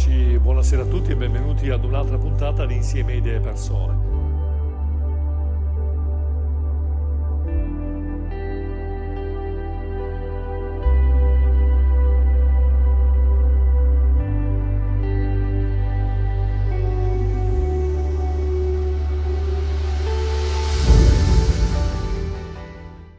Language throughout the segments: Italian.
eccoci, buonasera a tutti e benvenuti ad un'altra puntata di Insieme Idee Persone.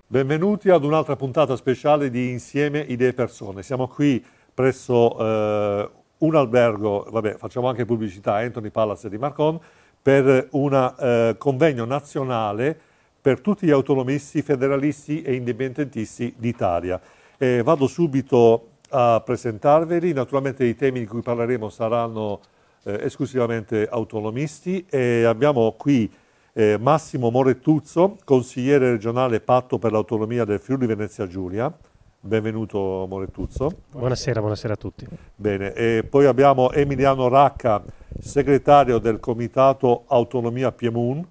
Benvenuti ad un'altra puntata speciale di Insieme Idee Persone. Siamo qui presso eh, un albergo, vabbè, facciamo anche pubblicità, Anthony Palace di Marcon, per un eh, convegno nazionale per tutti gli autonomisti, federalisti e indipendentisti d'Italia. Eh, vado subito a presentarveli, naturalmente i temi di cui parleremo saranno eh, esclusivamente autonomisti e abbiamo qui eh, Massimo Morettuzzo, consigliere regionale patto per l'autonomia del Friuli Venezia Giulia, Benvenuto Moretuzzo. Buonasera, buonasera a tutti. Bene, e poi abbiamo Emiliano Racca, segretario del Comitato Autonomia Piemun.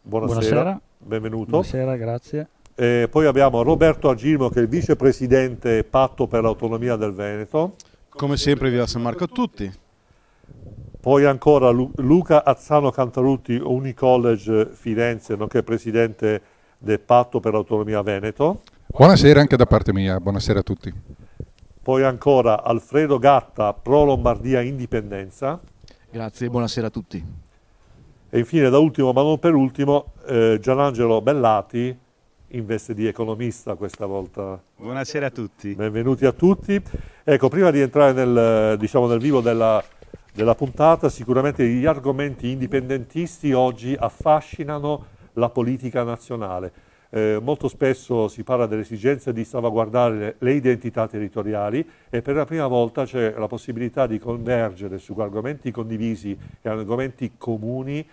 Buonasera, buonasera. benvenuto. Buonasera, grazie. E poi abbiamo Roberto Agirmo che è il vicepresidente Patto per l'Autonomia del Veneto. Come sempre via San Marco a tutti. Poi ancora Lu Luca Azzano Cantarutti, Unicollege Firenze, nonché presidente del Patto per l'Autonomia Veneto. Buonasera anche da parte mia, buonasera a tutti. Poi ancora Alfredo Gatta, Pro Lombardia Indipendenza. Grazie, buonasera a tutti. E infine, da ultimo ma non per ultimo, eh, Gianangelo Bellati, in veste di economista questa volta. Buonasera a tutti. Benvenuti a tutti. Ecco, prima di entrare nel, diciamo, nel vivo della, della, puntata, sicuramente gli argomenti indipendentisti oggi affascinano la politica nazionale. Eh, molto spesso si parla dell'esigenza di salvaguardare le, le, identità territoriali e per la prima volta c'è la possibilità di convergere su argomenti condivisi e argomenti comuni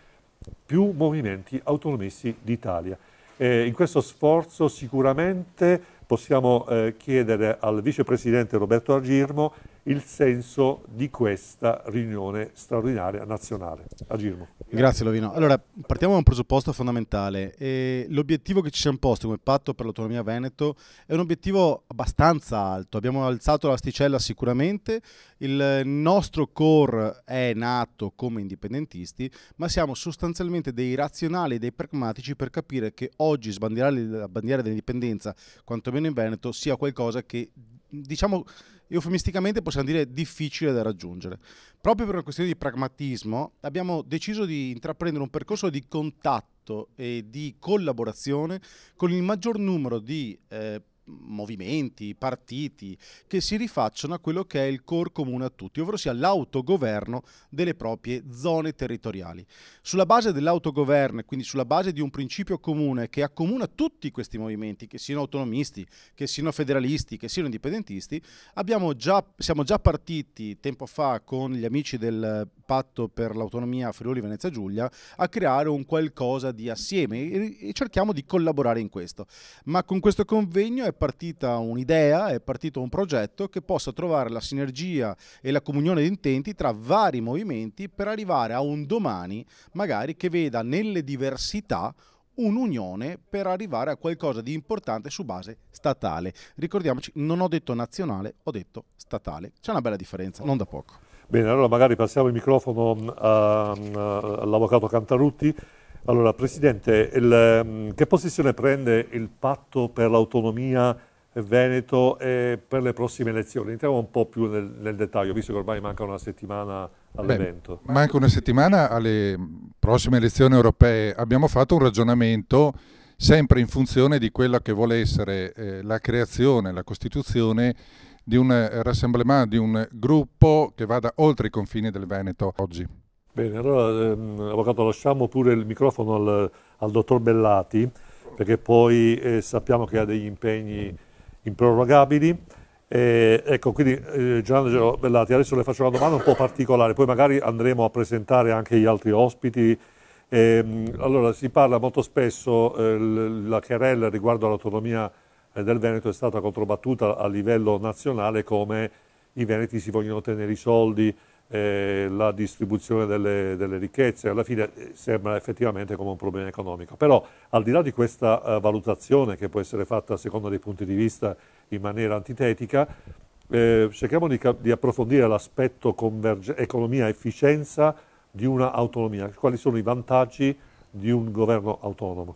più movimenti autonomisti d'Italia. Eh, in questo sforzo sicuramente possiamo eh, chiedere al vicepresidente Roberto Argirmo il senso di questa riunione straordinaria nazionale. A Girmo. Grazie Lovino. Allora, partiamo da un presupposto fondamentale. l'obiettivo che ci siamo posti come patto per l'autonomia Veneto è un obiettivo abbastanza alto. Abbiamo alzato l'asticella sicuramente, il nostro core è nato come indipendentisti, ma siamo sostanzialmente dei razionali, dei pragmatici per capire che oggi sbandierare la bandiera dell'indipendenza, quantomeno in Veneto, sia qualcosa che diciamo eufemisticamente possiamo dire difficile da raggiungere. Proprio per una questione di pragmatismo abbiamo deciso di intraprendere un percorso di contatto e di collaborazione con il maggior numero di eh, movimenti, partiti, che si rifacciano a quello che è il core comune a tutti, ovvero sia l'autogoverno delle proprie zone territoriali. Sulla base dell'autogoverno, quindi sulla base di un principio comune che accomuna tutti questi movimenti, che siano autonomisti, che siano federalisti, che siano indipendentisti, già, siamo già partiti tempo fa con gli amici del patto per l'autonomia Friuli Venezia Giulia a creare un qualcosa di assieme e cerchiamo di collaborare in questo. Ma con questo convegno è partita un'idea, è partito un progetto che possa trovare la sinergia e la comunione di intenti tra vari movimenti per arrivare a un domani magari che veda nelle diversità un'unione per arrivare a qualcosa di importante su base statale. Ricordiamoci, non ho detto nazionale, ho detto statale. C'è una bella differenza, non da poco. Bene, allora magari passiamo il microfono mm, mm, all'avvocato Cantarutti allora, Presidente, il, mm, che posizione prende il patto per l'autonomia Veneto e per le prossime elezioni? Entriamo un po' più nel, nel dettaglio, visto che ormai manca una settimana all'evento. Manca una settimana alle prossime elezioni europee. Abbiamo fatto un ragionamento sempre in funzione di quella che vuole essere eh, la creazione, la costituzione di un eh, rassemblement, di un gruppo che vada oltre i confini del Veneto oggi. Bene, allora ehm, Avvocato lasciamo pure il microfono al, al Dottor Bellati perché poi eh, sappiamo che ha degli impegni improrogabili. Eh, ecco, quindi eh, Gianangelo Bellati, adesso le faccio una domanda un po' particolare, poi magari andremo a presentare anche gli altri ospiti. Ehm, allora, si parla molto spesso, eh, la querella riguardo all'autonomia eh, del Veneto è stata controbattuta a livello nazionale come i Veneti si vogliono tenere i soldi, eh, la distribuzione delle, delle, ricchezze, alla fine eh, sembra effettivamente come un problema economico. Però al di là di questa eh, valutazione che può essere fatta a seconda dei punti di vista in maniera antitetica, eh, cerchiamo di, di approfondire l'aspetto economia-efficienza di una autonomia, quali sono i vantaggi di un governo autonomo.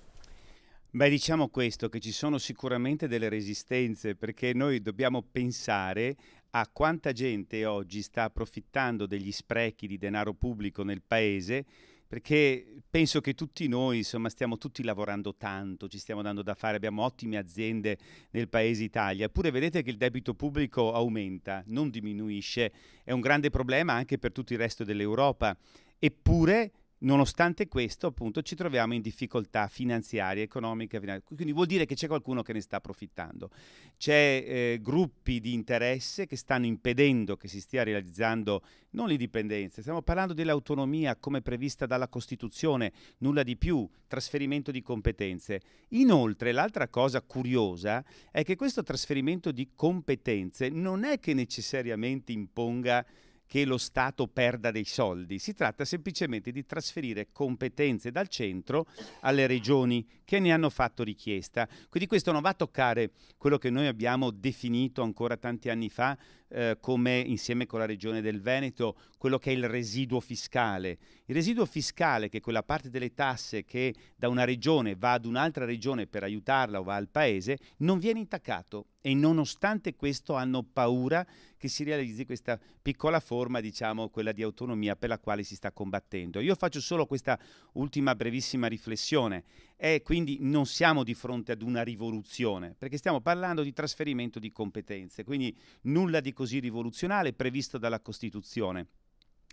Beh, diciamo questo, che ci sono sicuramente delle resistenze, perché noi dobbiamo pensare a quanta gente oggi sta approfittando degli sprechi di denaro pubblico nel paese perché penso che tutti noi, insomma, stiamo tutti lavorando tanto, ci stiamo dando da fare, abbiamo ottime aziende nel paese Italia, eppure vedete che il debito pubblico aumenta, non diminuisce, è un grande problema anche per tutto il resto dell'Europa, eppure Nonostante questo, appunto, ci troviamo in difficoltà finanziarie, economiche, quindi vuol dire che c'è qualcuno che ne sta approfittando. C'è eh, gruppi di interesse che stanno impedendo che si stia realizzando non l'indipendenza, stiamo parlando dell'autonomia come prevista dalla Costituzione, nulla di più, trasferimento di competenze. Inoltre, l'altra cosa curiosa è che questo trasferimento di competenze non è che necessariamente imponga che lo Stato perda dei soldi, si tratta semplicemente di trasferire competenze dal centro alle regioni che ne hanno fatto richiesta. Quindi questo non va a toccare quello che noi abbiamo definito ancora tanti anni fa eh, come insieme con la regione del Veneto quello che è il residuo fiscale. Il residuo fiscale che è quella parte delle tasse che da una regione va ad un'altra regione per aiutarla o va al paese, non viene intaccato e nonostante questo hanno paura che si realizzi questa piccola forma, diciamo, quella di autonomia per la quale si sta combattendo. Io faccio solo questa ultima brevissima riflessione. E quindi non siamo di fronte ad una rivoluzione, perché stiamo parlando di trasferimento di competenze, quindi nulla di così rivoluzionale previsto dalla Costituzione.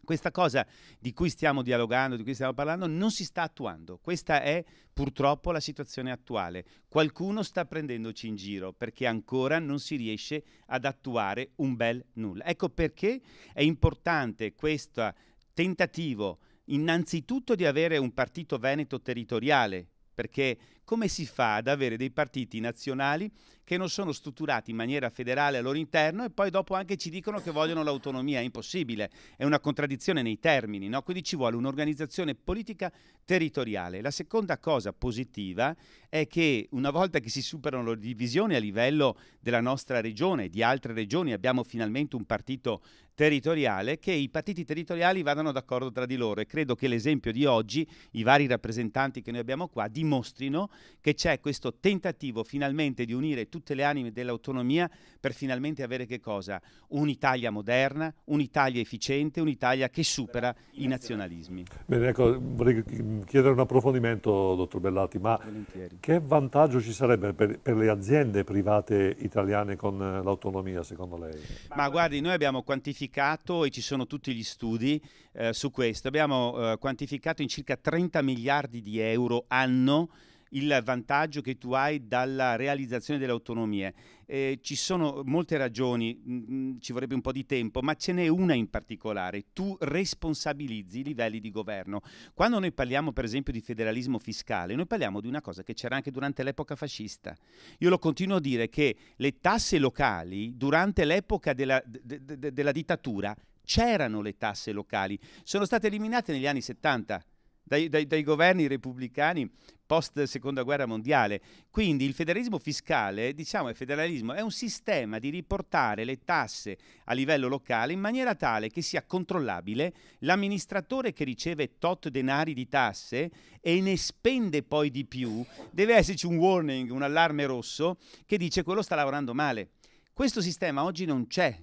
Questa cosa di cui stiamo dialogando, di cui stiamo parlando, non si sta attuando. Questa è purtroppo la situazione attuale. Qualcuno sta prendendoci in giro perché ancora non si riesce ad attuare un bel nulla. Ecco perché è importante questo tentativo innanzitutto di avere un partito veneto territoriale perché come si fa ad avere dei partiti nazionali che non sono strutturati in maniera federale al loro interno e poi dopo anche ci dicono che vogliono l'autonomia? È impossibile, è una contraddizione nei termini, no? quindi ci vuole un'organizzazione politica territoriale. La seconda cosa positiva è che una volta che si superano le divisioni a livello della nostra regione e di altre regioni, abbiamo finalmente un partito territoriale, che i partiti territoriali vadano d'accordo tra di loro e credo che l'esempio di oggi, i vari rappresentanti che noi abbiamo qua, dimostrino che c'è questo tentativo finalmente di unire tutte le anime dell'autonomia per finalmente avere che cosa? Un'Italia moderna, un'Italia efficiente, un'Italia che supera i nazionalismi. Bene, ecco, vorrei chiedere un approfondimento, dottor Bellati, ma Volentieri. che vantaggio ci sarebbe per, per le aziende private italiane con eh, l'autonomia, secondo lei? Ma guardi, noi abbiamo quantificato e ci sono tutti gli studi eh, su questo, abbiamo eh, quantificato in circa 30 miliardi di euro anno il vantaggio che tu hai dalla realizzazione delle autonomie. Eh, ci sono molte ragioni, mh, mm, mm, ci vorrebbe un po' di tempo, ma ce n'è una in particolare. Tu responsabilizzi i livelli di governo. Quando noi parliamo, per esempio, di federalismo fiscale, noi parliamo di una cosa che c'era anche durante l'epoca fascista. Io lo continuo a dire che le tasse locali durante l'epoca della, de, de, de, della dittatura c'erano le tasse locali, sono state eliminate negli anni 70. Dai, dai, dai, governi repubblicani post seconda guerra mondiale. Quindi il federalismo fiscale, diciamo il federalismo, è un sistema di riportare le tasse a livello locale in maniera tale che sia controllabile l'amministratore che riceve tot denari di tasse e ne spende poi di più, deve esserci un warning, un allarme rosso che dice quello sta lavorando male. Questo sistema oggi non c'è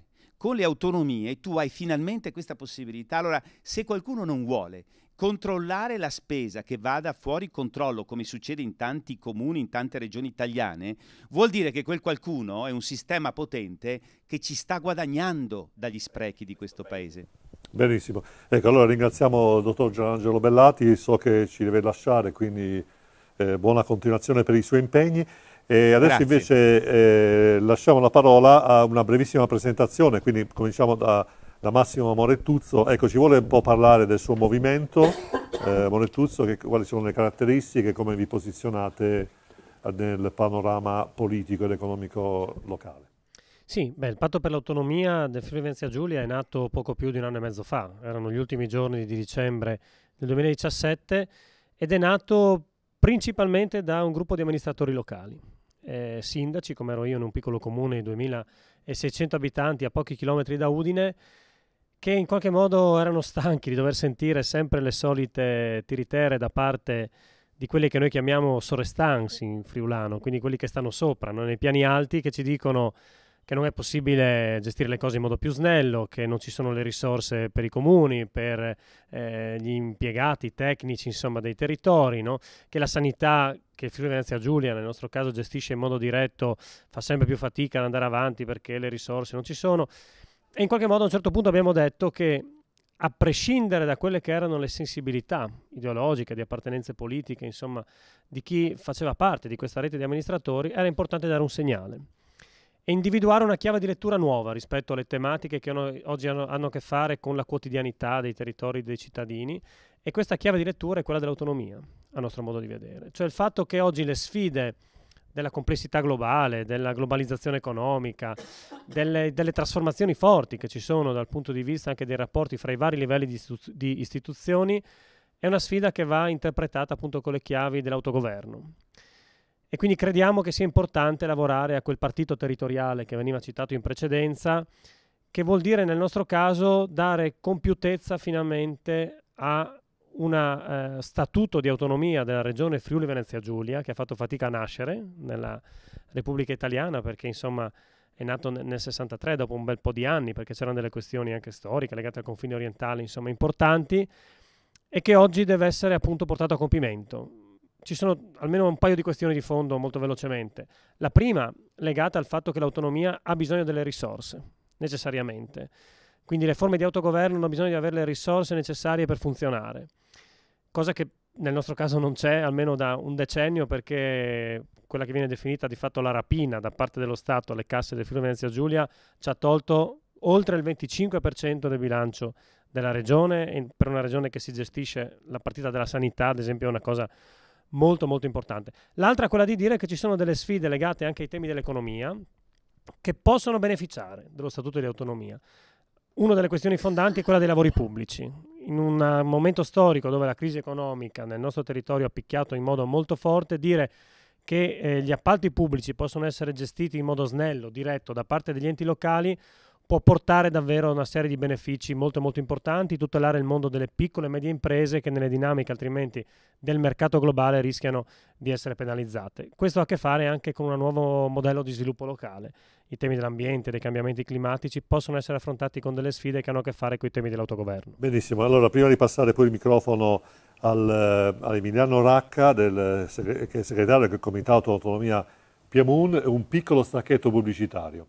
con le autonomie tu hai finalmente questa possibilità. Allora, se qualcuno non vuole controllare la spesa che vada fuori controllo, come succede in tanti comuni, in tante regioni italiane, vuol dire che quel qualcuno è un sistema potente che ci sta guadagnando dagli sprechi di questo paese. Benissimo. Ecco, allora ringraziamo il dottor Gianangelo Bellati, so che ci deve lasciare, quindi eh, buona continuazione per i suoi impegni. E adesso Grazie. invece eh, lasciamo la parola a una brevissima presentazione, quindi cominciamo da, da, Massimo Morettuzzo. Ecco, ci vuole un po' parlare del suo movimento, eh, Morettuzzo, che, quali sono le caratteristiche, come vi posizionate eh, nel panorama politico ed economico locale. Sì, beh, il patto per l'autonomia del Friuli Venezia Giulia è nato poco più di un anno e mezzo fa, erano gli ultimi giorni di dicembre del 2017 ed è nato principalmente da un gruppo di amministratori locali eh, sindaci, come ero io in un piccolo comune di 2600 abitanti a pochi chilometri da Udine, che in qualche modo erano stanchi di dover sentire sempre le solite tiritere da parte di quelli che noi chiamiamo sorrestansi in friulano, quindi quelli che stanno sopra, no? nei piani alti, che ci dicono che non è possibile gestire le cose in modo più snello, che non ci sono le risorse per i comuni, per eh, gli impiegati tecnici insomma, dei territori, no? che la sanità che Friuli Venezia Giulia nel nostro caso gestisce in modo diretto fa sempre più fatica ad andare avanti perché le risorse non ci sono. E in qualche modo a un certo punto abbiamo detto che a prescindere da quelle che erano le sensibilità ideologiche, di appartenenze politiche, insomma, di chi faceva parte di questa rete di amministratori, era importante dare un segnale e individuare una chiave di lettura nuova rispetto alle tematiche che oggi hanno, hanno a che fare con la quotidianità dei territori dei cittadini e questa chiave di lettura è quella dell'autonomia, a nostro modo di vedere. Cioè il fatto che oggi le sfide della complessità globale, della globalizzazione economica, delle, delle trasformazioni forti che ci sono dal punto di vista anche dei rapporti fra i vari livelli di, istituz- di istituzioni, è una sfida che va interpretata appunto con le chiavi dell'autogoverno. E quindi crediamo che sia importante lavorare a quel partito territoriale che veniva citato in precedenza, che vuol dire nel nostro caso dare compiutezza finalmente a un eh, statuto di autonomia della regione Friuli Venezia Giulia che ha fatto fatica a nascere nella Repubblica Italiana perché insomma è nato nel 63 dopo un bel po' di anni perché c'erano delle questioni anche storiche legate al confine orientale insomma importanti e che oggi deve essere appunto portato a compimento ci sono almeno un paio di questioni di fondo molto velocemente. La prima legata al fatto che l'autonomia ha bisogno delle risorse, necessariamente. Quindi le forme di autogoverno hanno bisogno di avere le risorse necessarie per funzionare, cosa che nel nostro caso non c'è almeno da un decennio perché quella che viene definita di fatto la rapina da parte dello Stato alle casse del Friuli Venezia Giulia ci ha tolto oltre il 25% del bilancio della regione, per una regione che si gestisce la partita della sanità ad esempio è una cosa molto molto importante. L'altra è quella di dire che ci sono delle sfide legate anche ai temi dell'economia che possono beneficiare dello Statuto di autonomia. Una delle questioni fondanti è quella dei lavori pubblici. In un eh, momento storico dove la crisi economica nel nostro territorio ha picchiato in modo molto forte, dire che eh, gli appalti pubblici possono essere gestiti in modo snello, diretto da parte degli enti locali può portare davvero una serie di benefici molto molto importanti, tutelare il mondo delle piccole e medie imprese che nelle dinamiche altrimenti del mercato globale rischiano di essere penalizzate. Questo ha a che fare anche con un nuovo modello di sviluppo locale. I temi dell'ambiente, dei cambiamenti climatici possono essere affrontati con delle sfide che hanno a che fare con i temi dell'autogoverno. Benissimo, allora prima di passare poi il microfono al, eh, a Emiliano Racca, del, eh, che è segretario del Comitato Autonomia Piemun, un piccolo stacchetto pubblicitario.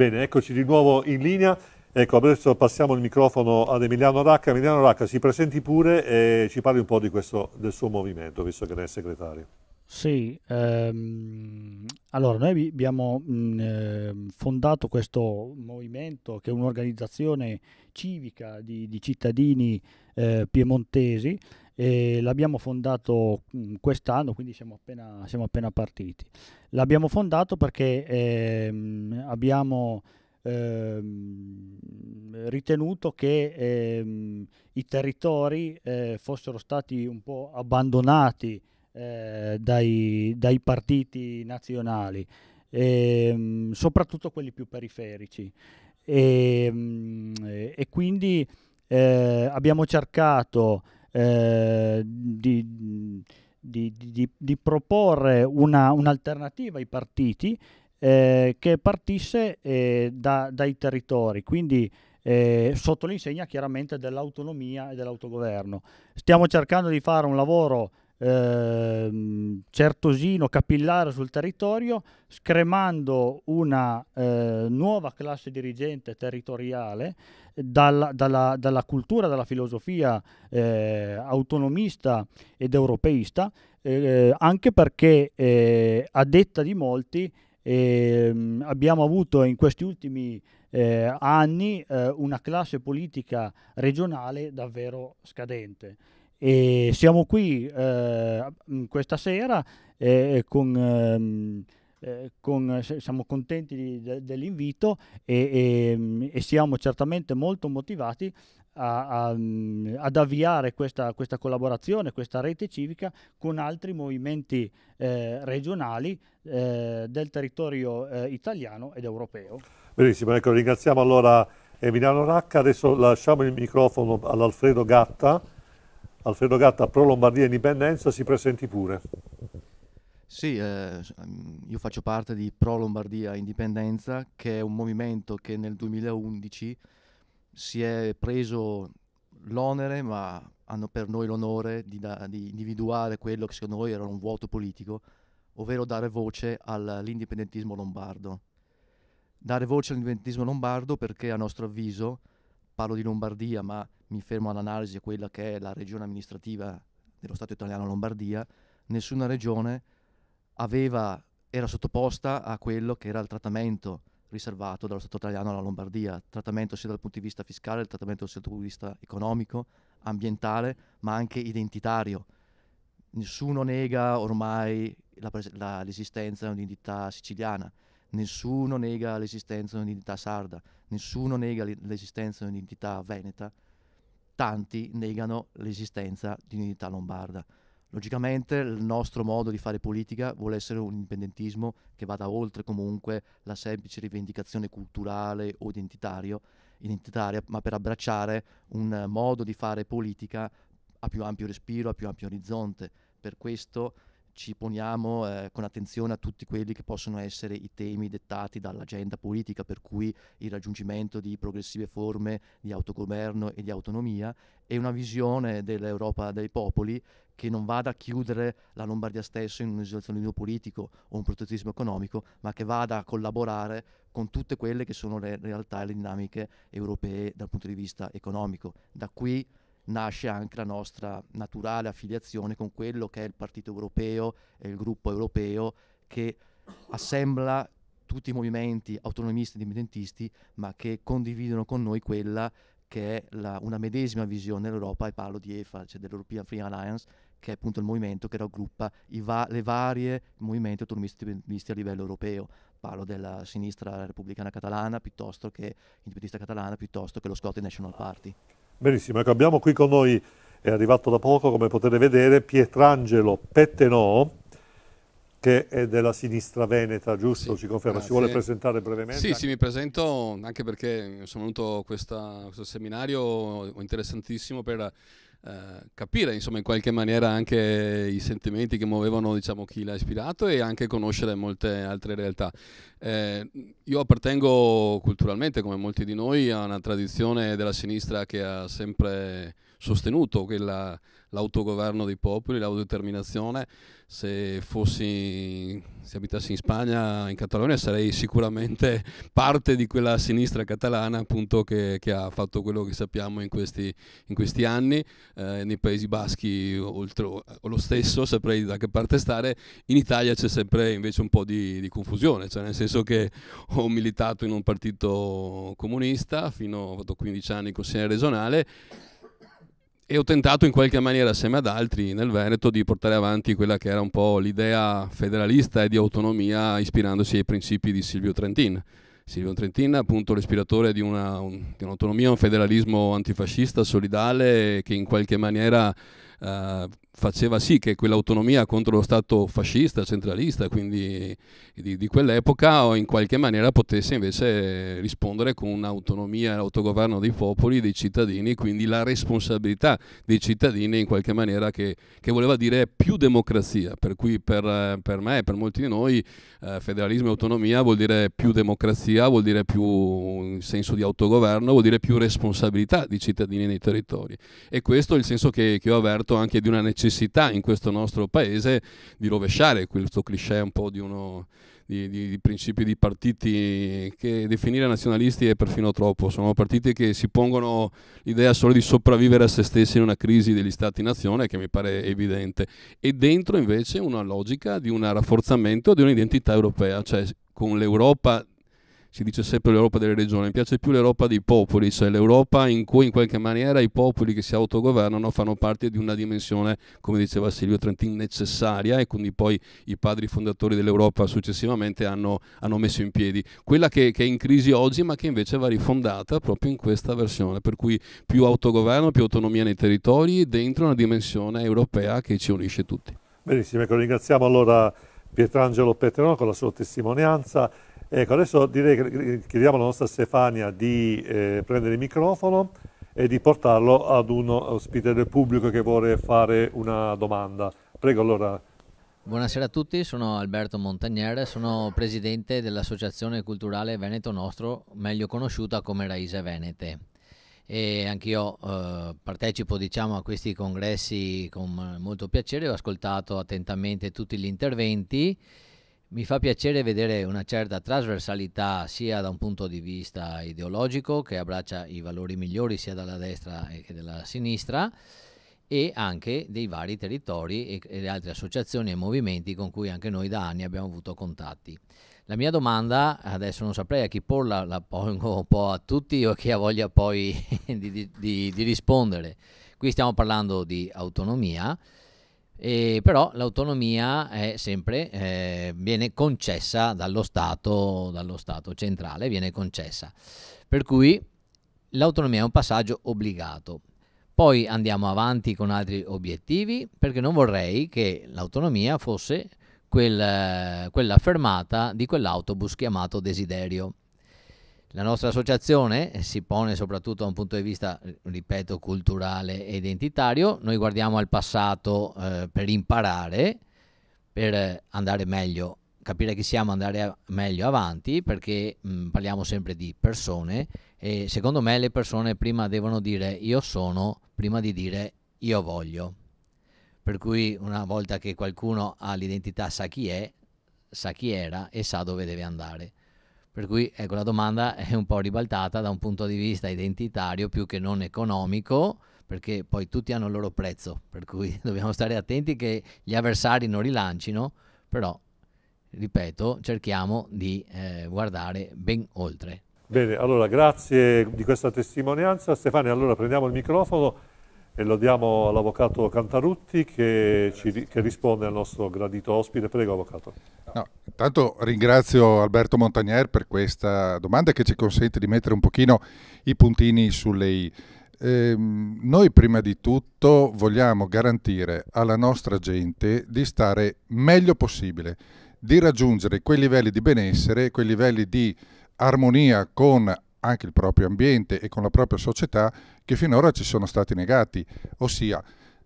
Bene, eccoci di nuovo in linea. Ecco, adesso passiamo il microfono ad Emiliano Racca. Emiliano Racca, si presenti pure e ci parli un po' questo, del suo movimento, visto che ne è segretario. Sì, ehm, allora noi abbiamo mh, mm, ehm, fondato questo movimento che è un'organizzazione civica di, di cittadini eh, piemontesi l'abbiamo fondato mm, quest'anno, quindi siamo appena, siamo appena partiti. L'abbiamo fondato perché ehm, abbiamo ehm, ritenuto che ehm, i territori eh, fossero stati un po' abbandonati eh, dai, dai, partiti nazionali, ehm, soprattutto quelli più periferici. E, ehm, e quindi eh, abbiamo cercato eh, di di, di, di proporre una, un'alternativa ai partiti eh, che partisse eh, da, dai territori, quindi eh, sotto l'insegna chiaramente dell'autonomia e dell'autogoverno. Stiamo cercando di fare un lavoro eh, certosino, capillare sul territorio, scremando una eh, nuova classe dirigente territoriale dalla, dalla, dalla cultura, dalla filosofia eh, autonomista ed europeista, eh, anche perché eh, a detta di molti ehm, abbiamo avuto in questi ultimi eh, anni una classe politica regionale davvero scadente. E siamo qui eh, mm, questa sera eh, con, ehm, eh, con, siamo contenti di, de, dell'invito e, e, mm, e, siamo certamente molto motivati a, a, mm, ad avviare questa, questa, collaborazione, questa rete civica con altri movimenti eh, regionali eh, del territorio eh, italiano ed europeo. Benissimo, ecco, ringraziamo allora Emiliano Racca, adesso lasciamo il microfono all'Alfredo Gatta Alfredo Gatta, Pro Lombardia Indipendenza, si presenti pure. Sì, eh, io faccio parte di Pro Lombardia Indipendenza, che è un movimento che nel 2011 si è preso l'onere, ma hanno per noi l'onore di, da, di individuare quello che secondo noi era un vuoto politico, ovvero dare voce all'indipendentismo lombardo. Dare voce all'indipendentismo lombardo perché a nostro avviso, parlo di Lombardia, ma mi fermo all'analisi di quella che è la regione amministrativa dello Stato italiano Lombardia, nessuna regione aveva, era sottoposta a quello che era il trattamento riservato dallo Stato italiano alla Lombardia, trattamento sia dal punto di vista fiscale, trattamento sia dal punto di vista economico, ambientale, ma anche identitario. Nessuno nega ormai la pres- la, l'esistenza di un'identità siciliana, nessuno nega l'esistenza di un'identità sarda, nessuno nega l'esistenza di un'identità veneta, tanti negano l'esistenza di un'unità lombarda. Logicamente il nostro modo di fare politica vuole essere un indipendentismo che vada oltre comunque la semplice rivendicazione culturale o identitaria, ma per abbracciare un modo di fare politica a più ampio respiro, a più ampio orizzonte. Per questo ci poniamo eh, con attenzione a tutti quelli che possono essere i temi dettati dall'agenda politica, per cui il raggiungimento di progressive forme di autogoverno e di autonomia e una visione dell'Europa dei popoli che non vada a chiudere la Lombardia stessa in un isolazionismo politico o un protezionismo economico, ma che vada a collaborare con tutte quelle che sono le realtà e le dinamiche europee dal punto di vista economico. Da qui nasce anche la nostra naturale affiliazione con quello che è il Partito Europeo e il gruppo europeo che assembla tutti i movimenti autonomisti e indipendentisti, ma che condividono con noi quella che è la, una medesima visione dell'Europa, e parlo di EFA, cioè dell'European Free Alliance, che è appunto il movimento che raggruppa va- le varie movimenti autonomisti e indipendentisti a livello europeo. Parlo della sinistra repubblicana catalana, piuttosto che indipendentista catalana, piuttosto che lo Scottish National Party. Benissimo, ecco, abbiamo qui con noi, è arrivato da poco, come potete vedere, Pietrangelo Pettenò, che è della sinistra veneta, giusto? Sì, Ci conferma, grazie. si vuole presentare brevemente? Sì, sì, mi presento anche perché sono venuto a questo seminario interessantissimo per eh, capire insomma in qualche maniera anche i sentimenti che muovevano diciamo chi l'ha ispirato e anche conoscere molte altre realtà. Eh, io appartengo culturalmente come molti di noi a una tradizione della sinistra che ha sempre sostenuto quella, l'autogoverno dei popoli, l'autodeterminazione. Se, fossi, se abitassi in Spagna, in Catalogna, sarei sicuramente parte di quella sinistra catalana appunto, che, che, ha fatto quello che sappiamo in questi, in questi anni. Eh, nei Paesi Baschi oltre, lo stesso, saprei da che parte stare. In Italia c'è sempre invece un po' di, di confusione, cioè nel senso che ho militato in un partito comunista, fino, a 15 anni consigliere regionale e ho tentato in qualche maniera assieme ad altri nel Veneto di portare avanti quella che era un po' l'idea federalista e di autonomia ispirandosi ai principi di Silvio Trentin. Silvio Trentin appunto l'ispiratore di, una, un, di un'autonomia, un federalismo antifascista, solidale, che in qualche maniera eh, faceva sì che quell'autonomia contro lo Stato fascista, centralista, quindi di, di quell'epoca, in qualche maniera potesse invece rispondere con un'autonomia, l'autogoverno dei popoli, dei cittadini, quindi la responsabilità dei cittadini in qualche maniera che, che voleva dire più democrazia, per cui per, per me e per molti di noi eh, federalismo e autonomia vuol dire più democrazia, vuol dire più senso di autogoverno, vuol dire più responsabilità di cittadini nei territori e questo è il senso che, che ho avverto anche di una necessità necessità in questo nostro paese di rovesciare questo cliché un po' di uno di, di, di, principi di partiti che definire nazionalisti è perfino troppo, sono partiti che si pongono l'idea solo di sopravvivere a se stessi in una crisi degli stati-nazione che mi pare evidente e dentro invece una logica di un rafforzamento di un'identità europea, cioè con l'Europa si dice sempre l'Europa delle regioni, mi piace più l'Europa dei popoli, cioè l'Europa in cui in qualche maniera i popoli che si autogovernano fanno parte di una dimensione, come diceva Silvio Trentin, necessaria e quindi poi i padri fondatori dell'Europa successivamente hanno, hanno messo in piedi. Quella che, che, è in crisi oggi ma che invece va rifondata proprio in questa versione, per cui più autogoverno, più autonomia nei territori dentro una dimensione europea che ci unisce tutti. Benissimo, ecco, ringraziamo allora Pietrangelo Petronò con la sua testimonianza. Ecco, adesso direi che chiediamo alla nostra Stefania di eh, prendere il microfono e di portarlo ad un ospite del pubblico che vuole fare una domanda. Prego allora. Buonasera a tutti, sono Alberto Montagnere, sono presidente dell'Associazione Culturale Veneto Nostro, meglio conosciuta come Raise Venete. E anch'io eh, partecipo diciamo, a questi congressi con molto piacere, ho ascoltato attentamente tutti gli interventi mi fa piacere vedere una certa trasversalità sia da un punto di vista ideologico che abbraccia i valori migliori sia dalla destra che dalla sinistra e anche dei vari territori e, le altre associazioni e movimenti con cui anche noi da anni abbiamo avuto contatti. La mia domanda, adesso non saprei a chi porla, la pongo un po' a tutti o a chi ha voglia poi di, di, di rispondere. Qui stiamo parlando di autonomia e però l'autonomia è sempre, eh, viene concessa dallo Stato, dallo Stato centrale, viene concessa. Per cui l'autonomia è un passaggio obbligato. Poi andiamo avanti con altri obiettivi perché non vorrei che l'autonomia fosse quel, quella fermata di quell'autobus chiamato desiderio. La nostra associazione eh, si pone soprattutto da un punto di vista, ripeto, culturale e identitario. Noi guardiamo al passato eh, per imparare, per andare meglio, capire chi siamo, andare a, meglio avanti, perché mh, mm, parliamo sempre di persone e secondo me le persone prima devono dire io sono, prima di dire io voglio. Per cui una volta che qualcuno ha l'identità sa chi è, sa chi era e sa dove deve andare per cui ecco, la domanda è un po' ribaltata da un punto di vista identitario più che non economico, perché poi tutti hanno il loro prezzo, per cui dobbiamo stare attenti che gli avversari non rilancino, però, ripeto, cerchiamo di eh, guardare ben oltre. Bene, allora grazie di questa testimonianza. Stefania, allora prendiamo il microfono e lo diamo all'avvocato Cantarutti che, ci, che, risponde al nostro gradito ospite. Prego, avvocato. No, intanto ringrazio Alberto Montagnier per questa domanda che ci consente di mettere un pochino i puntini sulle I. Eh, noi prima di tutto vogliamo garantire alla nostra gente di stare meglio possibile, di raggiungere quei livelli di benessere, quei livelli di armonia con anche il proprio ambiente e con la propria società che finora ci sono stati negati, ossia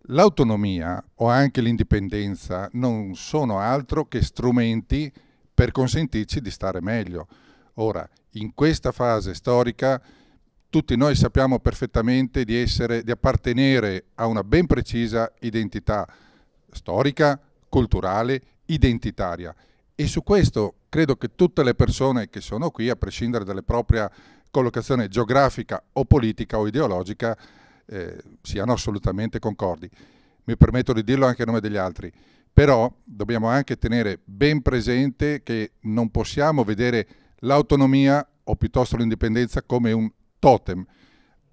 l'autonomia o anche l'indipendenza non sono altro che strumenti per consentirci di stare meglio. Ora, in questa fase storica tutti noi sappiamo perfettamente di, essere, di appartenere a una ben precisa identità storica, culturale, identitaria. E su questo credo che tutte le persone che sono qui, a prescindere dalle proprie collocazione geografica o politica o ideologica eh, siano assolutamente concordi. Mi permetto di dirlo anche a nome degli altri, però dobbiamo anche tenere ben presente che non possiamo vedere l'autonomia o piuttosto l'indipendenza come un totem.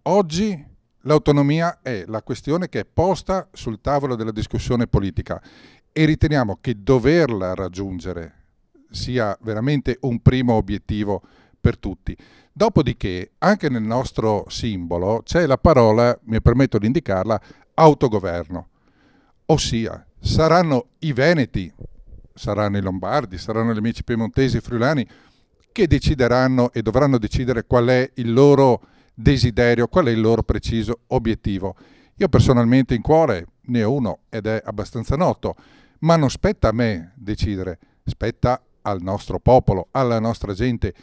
Oggi l'autonomia è la questione che è posta sul tavolo della discussione politica e riteniamo che doverla raggiungere sia veramente un primo obiettivo per tutti. Dopodiché, anche nel nostro simbolo c'è la parola, mi permetto di indicarla, autogoverno. Ossia, saranno i Veneti, saranno i Lombardi, saranno gli amici piemontesi i friulani che decideranno e dovranno decidere qual è il loro desiderio, qual è il loro preciso obiettivo. Io personalmente in cuore ne ho uno ed è abbastanza noto, ma non spetta a me decidere, spetta al nostro popolo, alla nostra gente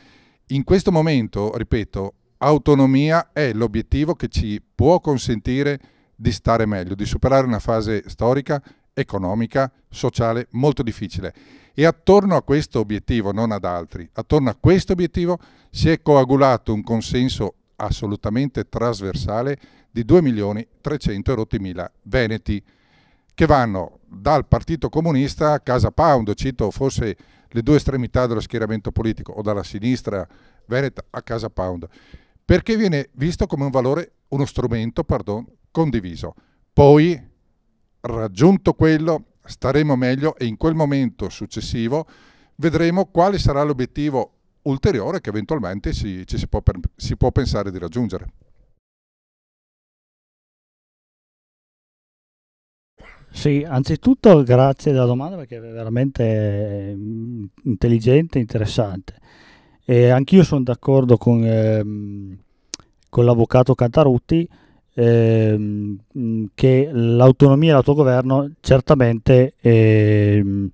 in questo momento, ripeto, autonomia è l'obiettivo che ci può consentire di stare meglio, di superare una fase storica, economica, sociale molto difficile. E attorno a questo obiettivo, non ad altri, attorno a questo obiettivo si è coagulato un consenso assolutamente trasversale di 2.300.000 veneti, che vanno dal Partito Comunista a Casa Pound, cito forse le due estremità dello schieramento politico o dalla sinistra veneta a Casa Pound, perché viene visto come un valore, uno strumento, pardon, condiviso. Poi, raggiunto quello, staremo meglio e in quel momento successivo vedremo quale sarà l'obiettivo ulteriore che eventualmente si, ci si può, si può pensare di raggiungere. Sì, anzitutto grazie della domanda perché è veramente mm, intelligente, e interessante. E anch'io sono d'accordo con, ehm, con l'avvocato Cantarutti ehm, che l'autonomia e l'autogoverno certamente ehm,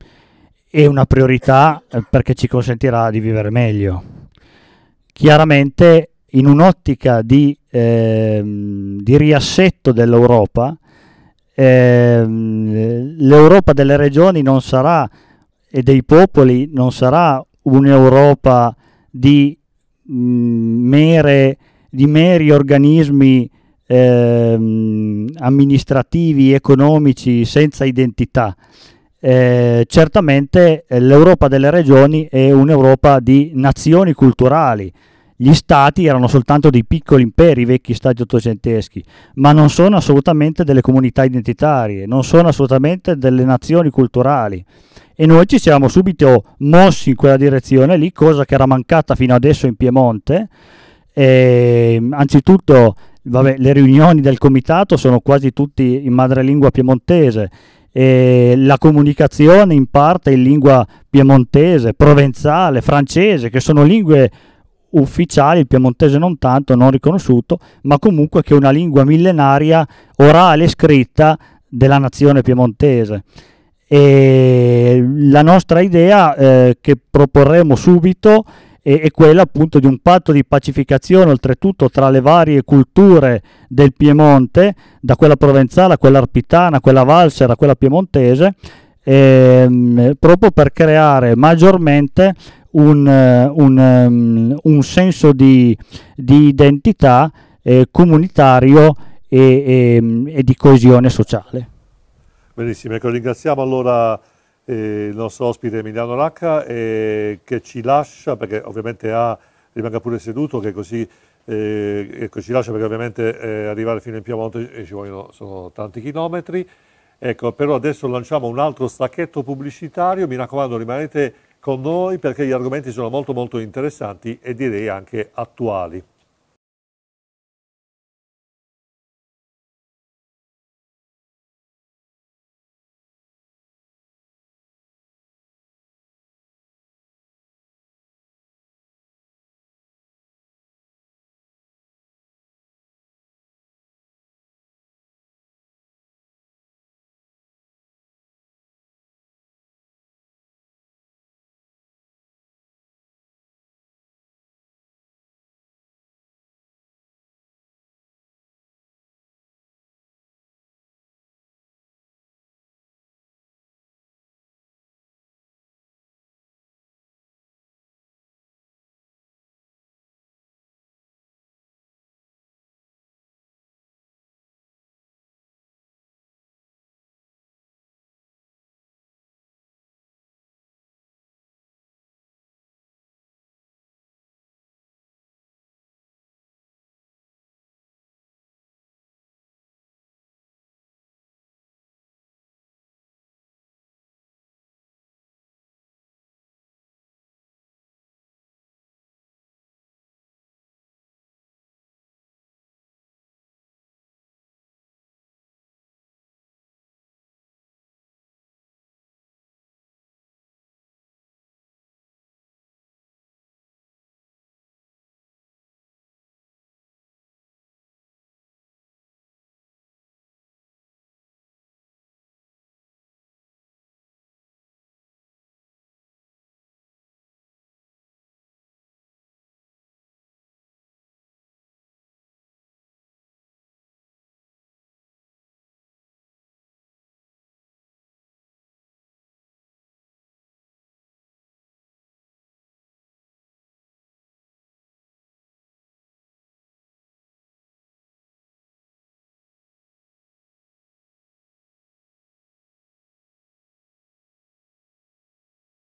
è una priorità eh, perché ci consentirà di vivere meglio. Chiaramente in un'ottica di, ehm, di riassetto dell'Europa, ehm, l'Europa delle regioni non sarà e dei popoli non sarà un'Europa di, mh, mm, mere, di meri organismi ehm, amministrativi, economici, senza identità. Eh, certamente eh, l'Europa delle regioni è un'Europa di nazioni culturali, gli stati erano soltanto dei piccoli imperi, i vecchi stati ottocenteschi, ma non sono assolutamente delle comunità identitarie, non sono assolutamente delle nazioni culturali. E noi ci siamo subito mossi in quella direzione lì, cosa che era mancata fino adesso in Piemonte. E, ehm, anzitutto, vabbè, le riunioni del comitato sono quasi tutte in madrelingua piemontese la comunicazione in parte in lingua piemontese, provenzale, francese, che sono lingue ufficiali, il piemontese non tanto, non riconosciuto, ma comunque che è una lingua millenaria orale e scritta della nazione piemontese. E la nostra idea eh, che proporremo subito è, è, quella appunto di un patto di pacificazione oltretutto tra le varie culture del Piemonte, da quella provenzale a quella arpitana, quella valsera, a quella piemontese, ehm, proprio per creare maggiormente un, eh, un, um, un senso di, di identità eh, comunitario e, e, e, di coesione sociale. Benissimo, ecco, ringraziamo allora eh, il nostro ospite Emiliano Racca eh, che ci lascia, perché ovviamente ha, rimanga pure seduto, che così eh, ecco, ci lascia perché ovviamente eh, arrivare fino in Piemonte ci vogliono sono tanti chilometri. Ecco, però adesso lanciamo un altro stacchetto pubblicitario, mi raccomando rimanete con noi perché gli argomenti sono molto molto interessanti e direi anche attuali.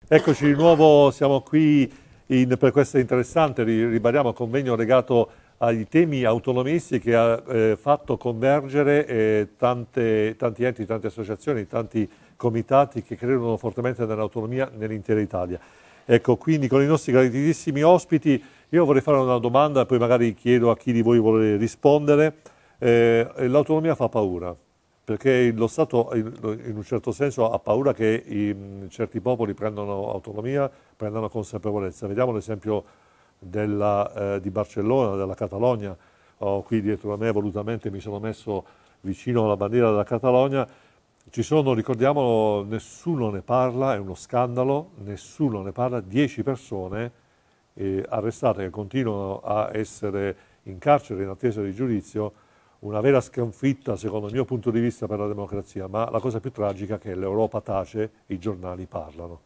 Eccoci di nuovo, siamo qui in, per questo interessante, ribadiamo, convegno legato ai temi autonomisti che ha eh, fatto convergere eh, tante, tanti enti, tante associazioni, tanti comitati che credono fortemente nell'autonomia nell'intera Italia. Ecco, quindi con i nostri gratitissimi ospiti io vorrei fare una domanda, poi magari chiedo a chi di voi vuole rispondere. Eh, l'autonomia fa paura? perché lo Stato in un certo senso ha paura che i, certi popoli prendano autonomia, prendano consapevolezza. Vediamo l'esempio eh, di Barcellona, della Catalogna, oh, qui dietro a me volutamente mi sono messo vicino alla bandiera della Catalogna, ci sono, ricordiamolo, nessuno ne parla, è uno scandalo, nessuno ne parla, dieci persone eh, arrestate che continuano a essere in carcere in attesa di giudizio una vera sconfitta secondo il mio punto di vista per la democrazia, ma la cosa più tragica è che l'Europa tace, e i giornali parlano.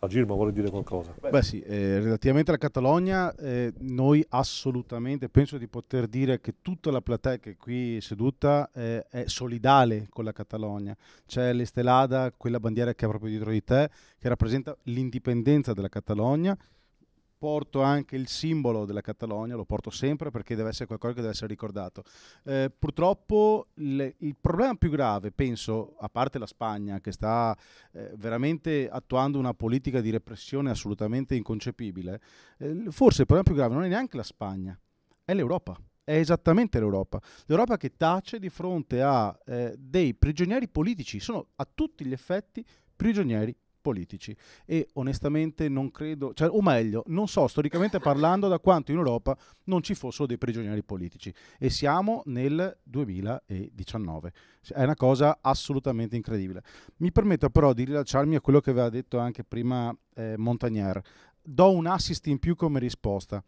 La Girma vuole dire qualcosa? Beh sì, eh, relativamente alla Catalogna eh, noi assolutamente penso di poter dire che tutta la platea che è qui seduta eh, è solidale con la Catalogna. C'è l'estelada, quella bandiera che è proprio dietro di te, che rappresenta l'indipendenza della Catalogna porto anche il simbolo della Catalogna, lo porto sempre perché deve essere qualcosa che deve essere ricordato. Eh, purtroppo le, il problema più grave, penso, a parte la Spagna che sta eh, veramente attuando una politica di repressione assolutamente inconcepibile, eh, forse il problema più grave non è neanche la Spagna, è l'Europa. È esattamente l'Europa. L'Europa che tace di fronte a eh, dei prigionieri politici, sono a tutti gli effetti prigionieri politici e onestamente non credo, cioè, o meglio, non so storicamente parlando da quanto in Europa non ci fossero dei prigionieri politici e siamo nel 2019. È una cosa assolutamente incredibile. Mi permetto però di rilacciarmi a quello che aveva detto anche prima eh, Montagnier do un assist in più come risposta.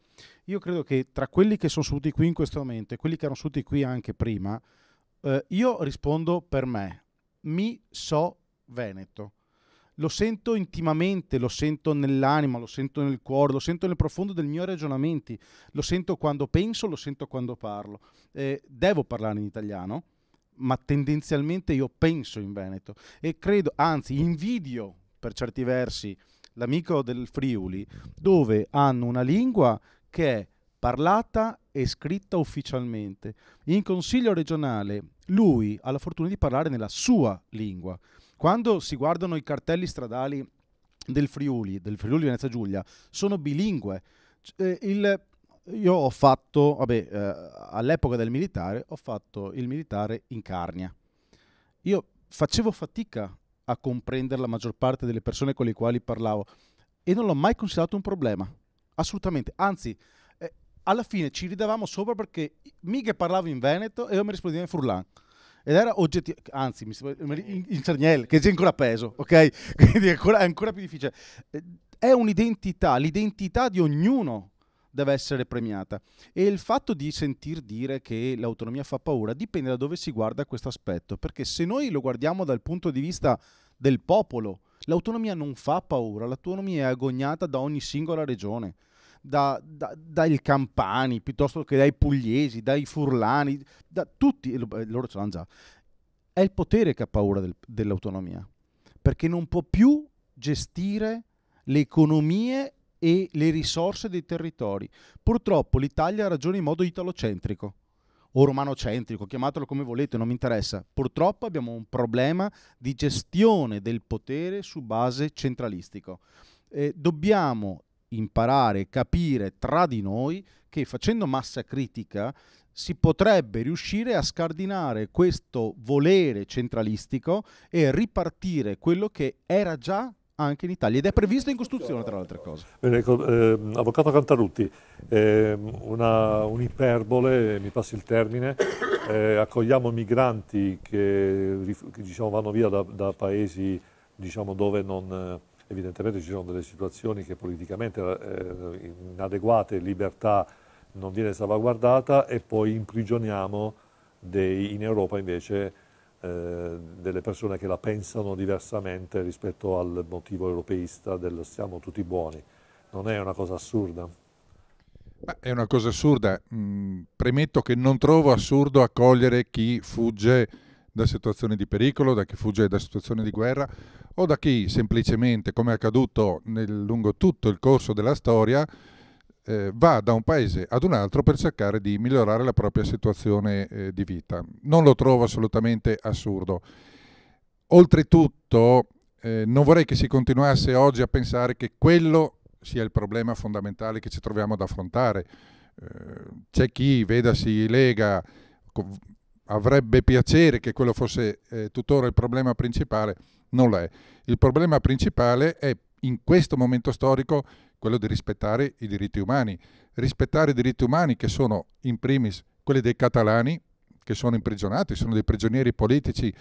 Io credo che tra quelli che sono seduti qui in questo momento e quelli che erano seduti qui anche prima, eh, io rispondo per me. Mi so Veneto lo sento intimamente, lo sento nell'anima, lo sento nel cuore, lo sento nel profondo dei miei ragionamenti, lo sento quando penso, lo sento quando parlo. Eh, devo parlare in italiano, ma tendenzialmente io penso in veneto e credo, anzi invidio per certi versi, l'amico del Friuli, dove hanno una lingua che è parlata e scritta ufficialmente. In consiglio regionale lui ha la fortuna di parlare nella sua lingua quando si guardano i cartelli stradali del Friuli, del Friuli Venezia Giulia, sono bilingue. Eh, il, io ho fatto, vabbè, eh, all'epoca del militare, ho fatto il militare in Carnia. Io facevo fatica a comprendere la maggior parte delle persone con le quali parlavo e non l'ho mai considerato un problema, assolutamente. Anzi, eh, alla fine ci ridavamo sopra perché mica parlavo in Veneto e io mi rispondevo in Furlan ed era oggettivo, anzi, mi sembra, eh. in, in Cerniel, che c'è ancora peso, ok? Quindi è ancora, è ancora più difficile. È un'identità, l'identità di ognuno deve essere premiata. E il fatto di sentir dire che l'autonomia fa paura dipende da dove si guarda questo aspetto, perché se noi lo guardiamo dal punto di vista del popolo, l'autonomia non fa paura, l'autonomia è agognata da ogni singola regione da, da, dai campani piuttosto che dai pugliesi, dai furlani, da tutti, eh, loro ce l'hanno già, è il potere che ha paura del, dell'autonomia, perché non può più gestire le economie e le risorse dei territori. Purtroppo l'Italia ragiona in modo italocentrico o romanocentrico, chiamatelo come volete, non mi interessa. Purtroppo abbiamo un problema di gestione del potere su base centralistica. Eh, dobbiamo imparare, capire tra di noi che facendo massa critica si potrebbe riuscire a scardinare questo volere centralistico e ripartire quello che era già anche in Italia ed è previsto in Costituzione tra le altre cose. Ecco, eh, avvocato Cantarutti, eh, una, un'iperbole, mi passi il termine, eh, accogliamo migranti che, che diciamo, vanno via da, da paesi diciamo, dove non evidentemente ci sono delle situazioni che politicamente eh, inadeguate, libertà non viene salvaguardata e poi imprigioniamo dei, in Europa invece eh, delle persone che la pensano diversamente rispetto al motivo europeista del siamo tutti buoni. Non è una cosa assurda? Ma è una cosa assurda. Mm, premetto che non trovo assurdo accogliere chi fugge da situazioni di pericolo, da chi fugge da situazioni di guerra, o da chi semplicemente, come è accaduto nel lungo tutto il corso della storia, eh, va da un paese ad un altro per cercare di migliorare la propria situazione eh, di vita. Non lo trovo assolutamente assurdo. Oltretutto, eh, non vorrei che si continuasse oggi a pensare che quello sia il problema fondamentale che ci troviamo ad affrontare. Eh, c'è chi, vedasi Lega, avrebbe piacere che quello fosse eh, tuttora il problema principale non lo è. Il problema principale è in questo momento storico quello di rispettare i diritti umani, rispettare i diritti umani che sono in primis quelli dei catalani che sono imprigionati, sono dei prigionieri politici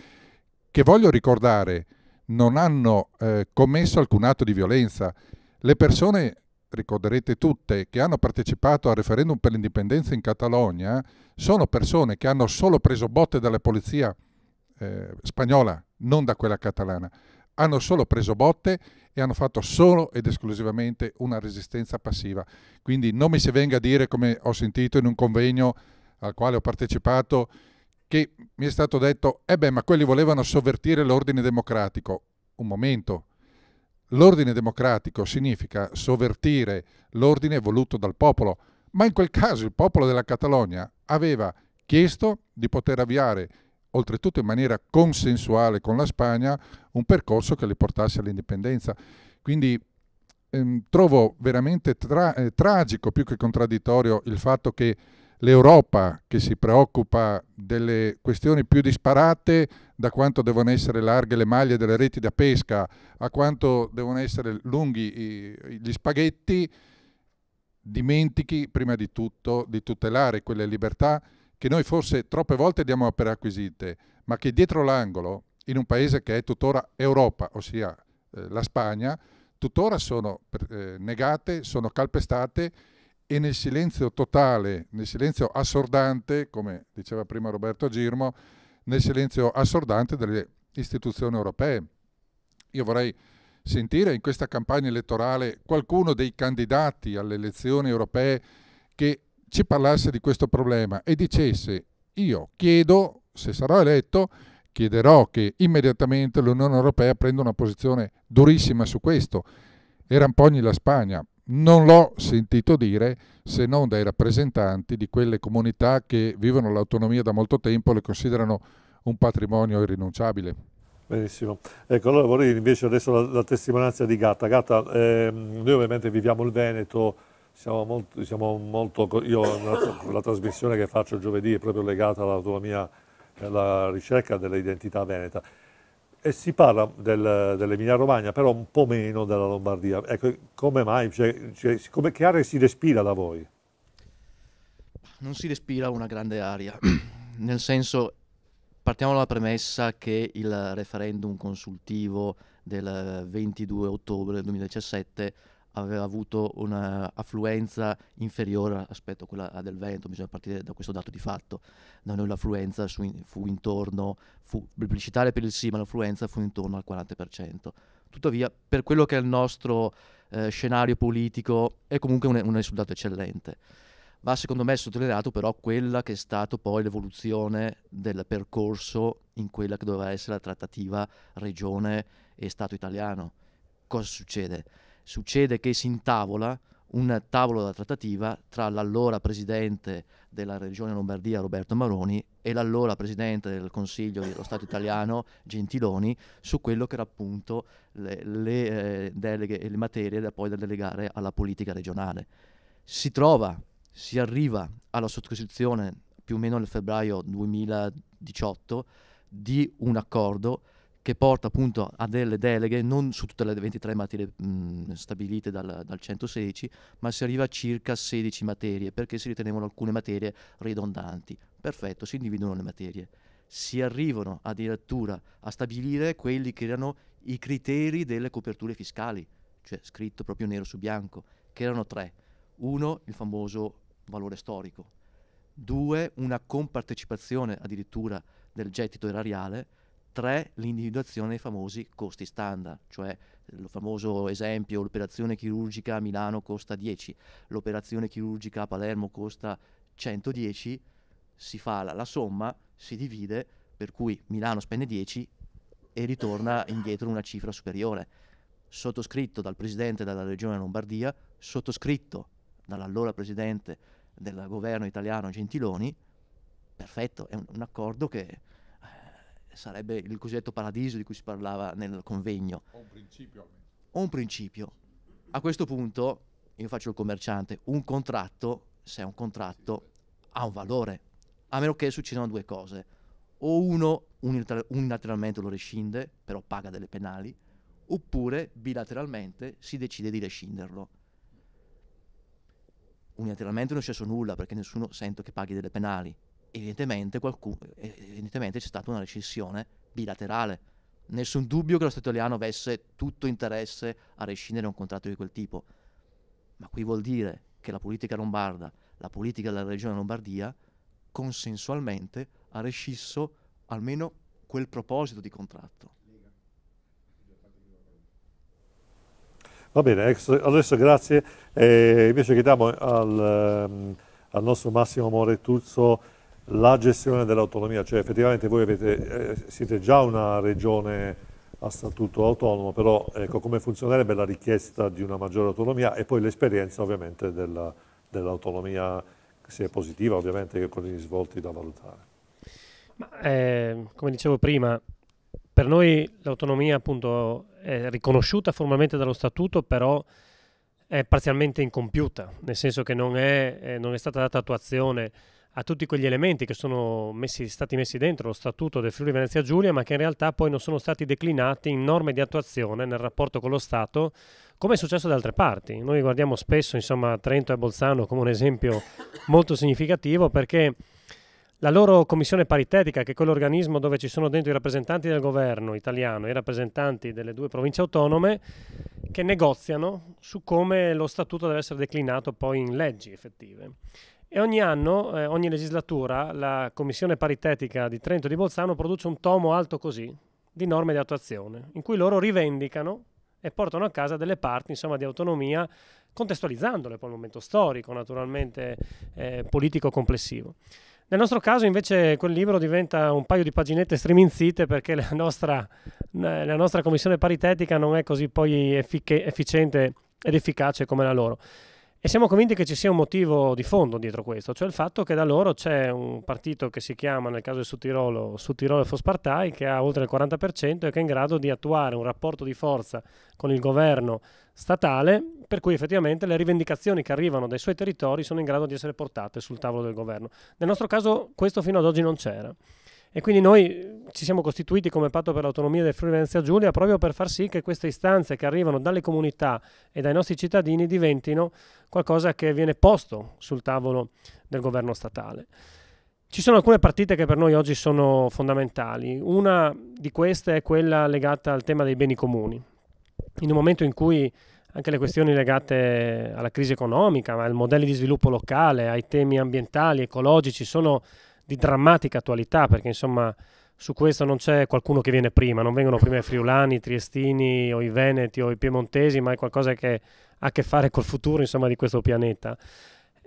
che voglio ricordare non hanno eh, commesso alcun atto di violenza. Le persone, ricorderete tutte, che hanno partecipato al referendum per l'indipendenza in Catalogna sono persone che hanno solo preso botte dalla polizia eh, spagnola, non da quella catalana. Hanno solo preso botte e hanno fatto solo ed esclusivamente una resistenza passiva. Quindi non mi si venga a dire, come ho sentito in un convegno al quale ho partecipato, che mi è stato detto, eh beh, ma quelli volevano sovvertire l'ordine democratico. Un momento. L'ordine democratico significa sovvertire l'ordine voluto dal popolo, ma in quel caso il popolo della Catalogna aveva chiesto di poter avviare oltretutto in maniera consensuale con la Spagna, un percorso che le portasse all'indipendenza. Quindi ehm, trovo veramente tra- eh, tragico, più che contraddittorio, il fatto che l'Europa, che si preoccupa delle questioni più disparate, da quanto devono essere larghe le maglie delle reti da pesca a quanto devono essere lunghi i, gli spaghetti, dimentichi prima di tutto di tutelare quelle libertà che noi forse troppe volte diamo per acquisite, ma che dietro l'angolo, in un paese che è tuttora Europa, ossia eh, la Spagna, tuttora sono eh, negate, sono calpestate e nel silenzio totale, nel silenzio assordante, come diceva prima Roberto Girmo, nel silenzio assordante delle istituzioni europee. Io vorrei sentire in questa campagna elettorale qualcuno dei candidati alle elezioni europee che ci parlasse di questo problema e dicesse io chiedo, se sarò eletto, chiederò che immediatamente l'Unione Europea prenda una posizione durissima su questo. Rampogni la Spagna, non l'ho sentito dire se non dai rappresentanti di quelle comunità che vivono l'autonomia da molto tempo e le considerano un patrimonio irrinunciabile. Benissimo, ecco allora vorrei invece adesso la, la testimonianza di Gatta. Gatta, ehm, noi ovviamente viviamo il Veneto, siamo molto, siamo molto, io la, la, trasmissione che faccio giovedì è proprio legata all'autonomia e alla ricerca dell'identità veneta e si parla del, dell'Emilia Romagna però un po' meno della Lombardia. Ecco, come mai? Cioè, cioè, come, che aria si respira da voi? Non si respira una grande aria, nel senso partiamo dalla premessa che il referendum consultivo del 22 ottobre 2017 aveva avuto un'affluenza inferiore rispetto a quella del vento, bisogna partire da questo dato di fatto. Da noi l'affluenza fu intorno, fu pubblicitaria per il sì, ma l'affluenza fu intorno al 40%. Tuttavia, per quello che è il nostro eh, scenario politico, è comunque un, un risultato eccellente. Va secondo me sottolineato però quella che è stata poi l'evoluzione del percorso in quella che doveva essere la trattativa regione e Stato italiano. Cosa succede? succede che si intavola un tavolo da trattativa tra l'allora presidente della regione Lombardia Roberto Maroni e l'allora presidente del Consiglio dello Stato italiano Gentiloni su quello che era appunto le, le eh, deleghe e le materie da poi da delegare alla politica regionale. Si trova, si arriva alla sottoscrizione più o meno nel febbraio 2018 di un accordo che porta appunto a delle deleghe non su tutte le 23 materie mh, stabilite dal, dal, 116, ma si arriva a circa 16 materie perché si ritenevano alcune materie ridondanti. Perfetto, si individuano le materie. Si arrivano addirittura a stabilire quelli che erano i criteri delle coperture fiscali, cioè scritto proprio nero su bianco, che erano tre. Uno, il famoso valore storico. Due, una compartecipazione addirittura del gettito erariale 3. l'individuazione dei famosi costi standard, cioè il famoso esempio l'operazione chirurgica a Milano costa 10, l'operazione chirurgica a Palermo costa 110, si fa la, la somma, si divide, per cui Milano spende 10 e ritorna indietro una cifra superiore. Sottoscritto dal presidente della regione Lombardia, sottoscritto dall'allora presidente del governo italiano Gentiloni, perfetto, è un, un accordo che sarebbe il cosiddetto paradiso di cui si parlava nel convegno. Ho un principio. Ho un principio. A questo punto io faccio il commerciante, un contratto, se è un contratto, ha un valore, a meno che succedano due cose. O uno unilateralmente lo rescinde, però paga delle penali, oppure bilateralmente si decide di rescinderlo. Unilateralmente non è successo nulla perché nessuno sente che paghi delle penali, evidentemente, qualcuno, evidentemente c'è stata una rescissione bilaterale. Nessun dubbio che lo Stato italiano avesse tutto interesse a rescindere un contratto di quel tipo. Ma qui vuol dire che la politica lombarda, la politica della regione Lombardia, consensualmente ha rescisso almeno quel proposito di contratto. Va bene, adesso grazie. Eh, invece chiediamo al, ehm, al nostro Massimo Moretuzzo la gestione dell'autonomia, cioè effettivamente voi avete, eh, siete già una regione a statuto autonomo, però ecco, come funzionerebbe la richiesta di una maggiore autonomia e poi l'esperienza ovviamente dell'autonomia, dell se è positiva ovviamente, con i risvolti da valutare. Ma, eh, come dicevo prima, per noi l'autonomia appunto è riconosciuta formalmente dallo statuto, però è parzialmente incompiuta, nel senso che non è, eh, non è stata data attuazione a tutti quegli elementi che sono messi, stati messi dentro lo statuto del Friuli Venezia Giulia, ma che in realtà poi non sono stati declinati in norme di attuazione nel rapporto con lo Stato, come è successo da altre parti. Noi guardiamo spesso insomma, Trento e Bolzano come un esempio molto significativo perché la loro commissione paritetica, che è quell'organismo dove ci sono dentro i rappresentanti del governo italiano e i rappresentanti delle due province autonome, che negoziano su come lo statuto deve essere declinato poi in leggi effettive. E ogni anno, eh, ogni legislatura, la Commissione Paritetica di Trento e di Bolzano produce un tomo alto così di norme di attuazione, in cui loro rivendicano e portano a casa delle parti insomma, di autonomia, contestualizzandole poi al momento storico, naturalmente eh, politico complessivo. Nel nostro caso invece quel libro diventa un paio di paginette striminzite perché la nostra, la nostra commissione paritetica non è così poi effic- efficiente ed efficace come la loro. E siamo convinti che ci sia un motivo di fondo dietro questo, cioè il fatto che da loro c'è un partito che si chiama, nel caso del Sud Tirolo, Sud Tirolo Fospartai, che ha oltre il 40% e che è in grado di attuare un rapporto di forza con il governo statale, per cui effettivamente le rivendicazioni che arrivano dai suoi territori sono in grado di essere portate sul tavolo del governo. Nel nostro caso questo fino ad oggi non c'era. E quindi noi eh, ci siamo costituiti come patto per l'autonomia del Friuli Venezia Giulia proprio per far sì che queste istanze che arrivano dalle comunità e dai nostri cittadini diventino qualcosa che viene posto sul tavolo del governo statale. Ci sono alcune partite che per noi oggi sono fondamentali. Una di queste è quella legata al tema dei beni comuni. In un momento in cui anche le questioni legate alla crisi economica, ai modelli di sviluppo locale, ai temi ambientali, ecologici sono di drammatica attualità, perché insomma su questo non c'è qualcuno che viene prima, non vengono prima i friulani, i triestini o i veneti o i piemontesi, ma è qualcosa che ha a che fare col futuro insomma, di questo pianeta.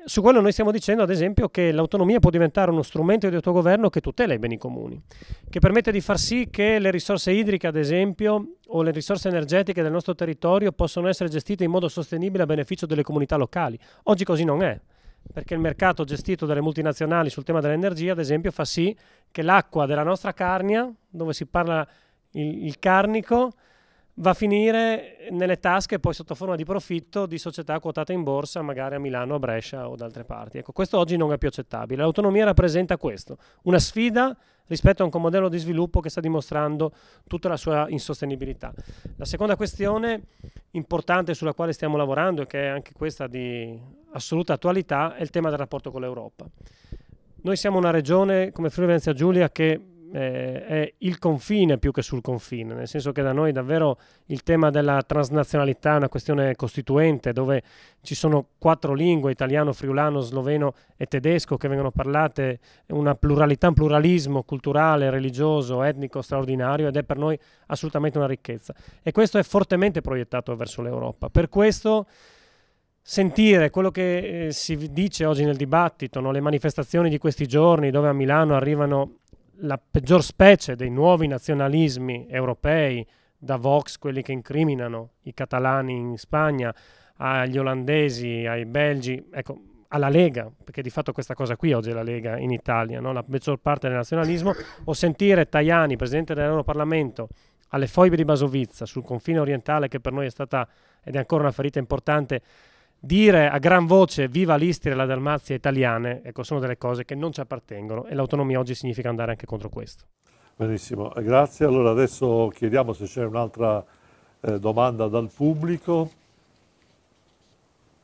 Su quello noi stiamo dicendo, ad esempio, che l'autonomia può diventare uno strumento di autogoverno che tutela i beni comuni, che permette di far sì che le risorse idriche, ad esempio, o le risorse energetiche del nostro territorio possano essere gestite in modo sostenibile a beneficio delle comunità locali. Oggi così non è perché il mercato gestito dalle multinazionali sul tema dell'energia, ad esempio, fa sì che l'acqua della nostra Carnia, dove si parla il, il carnico, va a finire nelle tasche poi sotto forma di profitto di società quotate in borsa, magari a Milano, a Brescia o da altre parti. Ecco, questo oggi non è più accettabile. L'autonomia rappresenta questo, una sfida rispetto a un modello di sviluppo che sta dimostrando tutta la sua insostenibilità. La seconda questione importante sulla quale stiamo lavorando e che è anche questa di assoluta attualità è il tema del rapporto con l'Europa. Noi siamo una regione come Friuli Venezia Giulia che eh, è il confine più che sul confine, nel senso che da noi davvero il tema della transnazionalità è una questione costituente, dove ci sono quattro lingue, italiano, friulano, sloveno e tedesco, che vengono parlate, una pluralità, un pluralismo culturale, religioso, etnico straordinario ed è per noi assolutamente una ricchezza. E questo è fortemente proiettato verso l'Europa. Per questo sentire quello che eh, si dice oggi nel dibattito, no? le manifestazioni di questi giorni dove a Milano arrivano la peggior specie dei nuovi nazionalismi europei, da Vox quelli che incriminano i catalani in Spagna, agli olandesi, ai belgi, ecco, alla Lega, perché di fatto questa cosa qui oggi è la Lega in Italia, no? la peggior parte del nazionalismo, o sentire Tajani, presidente dell'Europarlamento, alle foibe di Basovizza, sul confine orientale che per noi è stata ed è ancora una ferita importante, dire a gran voce viva l'Istria e la Dalmazia italiane, ecco, sono delle cose che non ci appartengono e l'autonomia oggi significa andare anche contro questo. Benissimo, eh, grazie. Allora adesso chiediamo se c'è un'altra eh, domanda dal pubblico.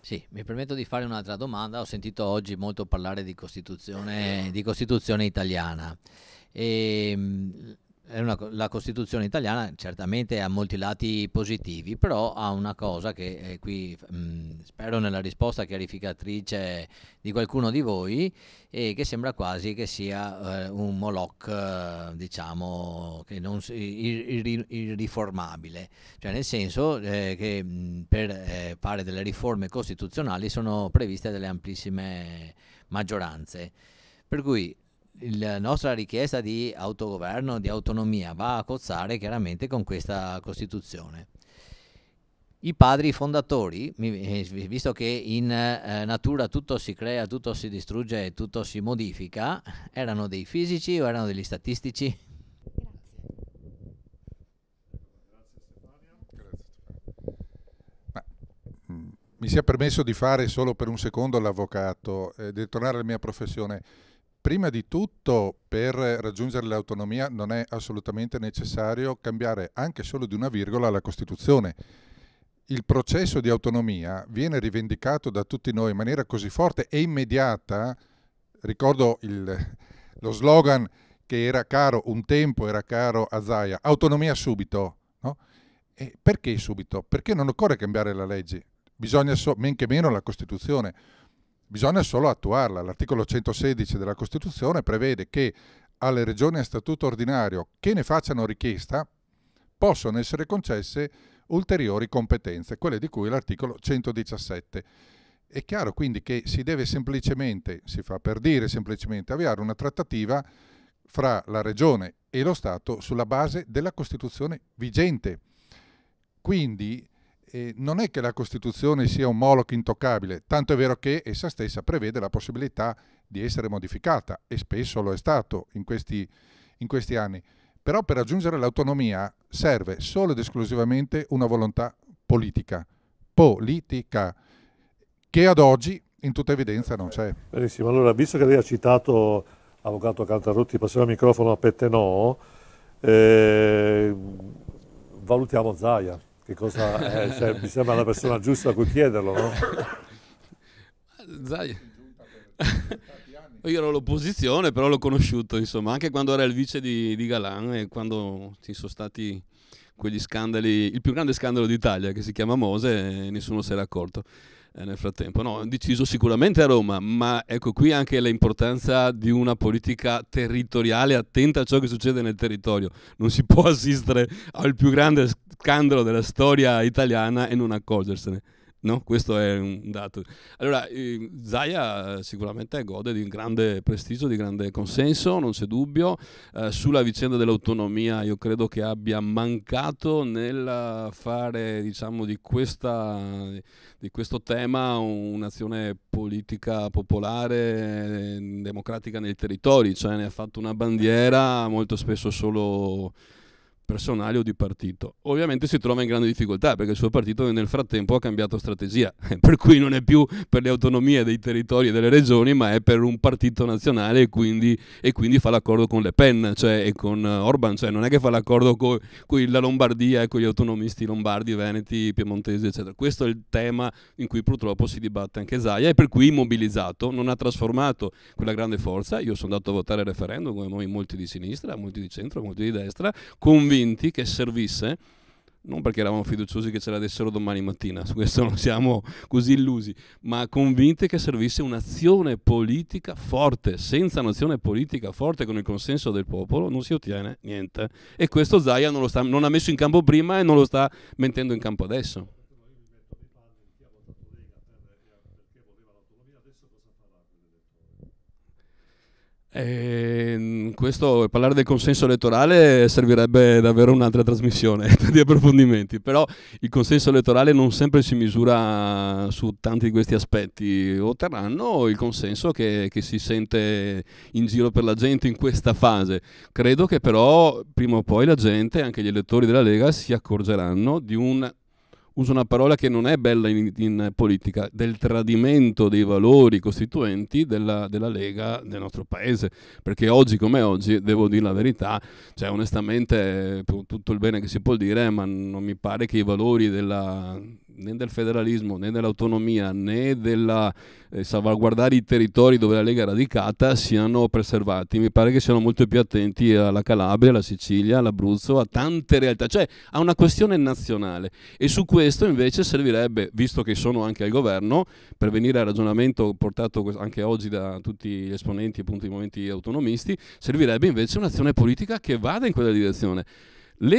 Sì, mi permetto di fare un'altra domanda. Ho sentito oggi molto parlare di Costituzione, di Costituzione italiana. E, ehm, una, la Costituzione italiana certamente ha molti lati positivi, però ha una cosa che eh, qui mh, mm, spero nella risposta chiarificatrice di qualcuno di voi, e che sembra quasi che sia eh, un Moloch, eh, diciamo, si, ir, ir, irriformabile, cioè nel senso eh, che mh, mm, per eh, fare delle riforme costituzionali sono previste delle amplissime maggioranze. Per cui la nostra richiesta di autogoverno, di autonomia, va a cozzare chiaramente con questa Costituzione. I padri fondatori, eh, visto che in eh, natura tutto si crea, tutto si distrugge, tutto si modifica, erano dei fisici o erano degli statistici? Mm, mi sia permesso di fare solo per un secondo l'avvocato e eh, di tornare alla mia professione prima di tutto per raggiungere l'autonomia non è assolutamente necessario cambiare anche solo di una virgola la Costituzione. Il processo di autonomia viene rivendicato da tutti noi in maniera così forte e immediata. Ricordo il, lo slogan che era caro, un tempo era caro a Zaia, autonomia subito. No? perché subito? Perché non occorre cambiare la legge, bisogna so, men che meno la Costituzione Bisogna solo attuarla. L'articolo 116 della Costituzione prevede che alle regioni a statuto ordinario che ne facciano richiesta possono essere concesse ulteriori competenze, quelle di cui l'articolo 117. È chiaro quindi che si deve semplicemente, si fa per dire semplicemente, avviare una trattativa fra la Regione e lo Stato sulla base della Costituzione vigente. Quindi eh, non è che la Costituzione sia un moloch intoccabile, tanto è vero che essa stessa prevede la possibilità di essere modificata e spesso lo è stato in questi, in questi anni. Però per raggiungere l'autonomia serve solo ed esclusivamente una volontà politica, politica, che ad oggi in tutta evidenza non c'è. Benissimo, allora visto che lei ha citato Avvocato Cantarotti, passiamo il microfono a Pettenò, eh, valutiamo Zaia che cosa è, eh, cioè, mi sembra la persona giusta a cui chiederlo, no? Zai. Io ero l'opposizione, però l'ho conosciuto, insomma, anche quando era il vice di, di Galan e quando ci sono stati quegli scandali, il più grande scandalo d'Italia che si chiama Mose nessuno se l'è accorto. Eh, nel frattempo. No, deciso sicuramente a Roma, ma ecco qui anche l'importanza di una politica territoriale attenta a ciò che succede nel territorio. Non si può assistere al più grande scandalo della storia italiana e non accorgersene. No? Questo è un dato. Allora, ehm, eh, Zaya sicuramente gode di un grande prestigio, di grande consenso, non c'è dubbio. Eh, sulla vicenda dell'autonomia io credo che abbia mancato nel fare diciamo, di, questa, di questo tema un'azione politica popolare, ehm, democratica nei territori, cioè ne ha fatto una bandiera molto spesso solo personale o di partito. Ovviamente si trova in grande difficoltà perché il suo partito nel frattempo ha cambiato strategia, per cui non è più per le autonomie dei territori e delle regioni, ma è per un partito nazionale e quindi, e quindi fa l'accordo con Le Pen cioè, e con eh, Orban, cioè non è che fa l'accordo con, con la Lombardia e con gli autonomisti lombardi, veneti, piemontesi, eccetera. Questo è il tema in cui purtroppo si dibatte anche Zaia e per cui immobilizzato non ha trasformato quella grande forza. Io sono andato a votare il referendum come molti di sinistra, molti di centro, molti di destra, convinto convinti che servisse, non perché eravamo fiduciosi che ce la dessero domani mattina, su questo non siamo così illusi, ma convinti che servisse un'azione politica forte. Senza un'azione politica forte con il consenso del popolo non si ottiene niente. E questo Zaia non, non, ha messo in campo prima e non lo sta mettendo in campo adesso. Eh, questo, parlare del consenso elettorale servirebbe davvero un'altra trasmissione di approfondimenti, però il consenso elettorale non sempre si misura su tanti di questi aspetti. Otterranno il consenso che, che si sente in giro per la gente in questa fase. Credo che però prima o poi la gente, anche gli elettori della Lega, si accorgeranno di un uso una parola che non è bella in, in politica, del tradimento dei valori costituenti della, della, Lega del nostro paese, perché oggi come oggi, devo dire la verità, cioè onestamente eh, tutto il bene che si può dire, ma non mi pare che i valori della né del federalismo né dell'autonomia né del eh, salvaguardare i territori dove la Lega è radicata siano preservati. Mi pare che siano molto più attenti alla Calabria, alla Sicilia, all'Abruzzo, a tante realtà, cioè a una questione nazionale. E su questo invece servirebbe, visto che sono anche al governo, per venire al ragionamento portato anche oggi da tutti gli esponenti appunto di movimenti autonomisti, servirebbe invece un'azione politica che vada in quella direzione.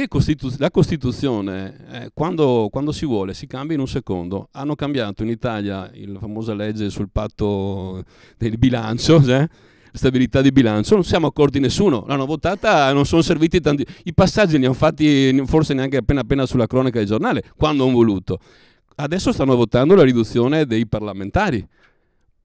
Costitu- la Costituzione, eh, quando, quando, si vuole, si cambia in un secondo. Hanno cambiato in Italia la famosa legge sul patto del bilancio, cioè, stabilità di bilancio, non siamo accorti nessuno, l'hanno votata, non sono serviti tanti, i passaggi li hanno fatti forse neanche appena appena sulla cronaca del giornale, quando hanno voluto. Adesso stanno votando la riduzione dei parlamentari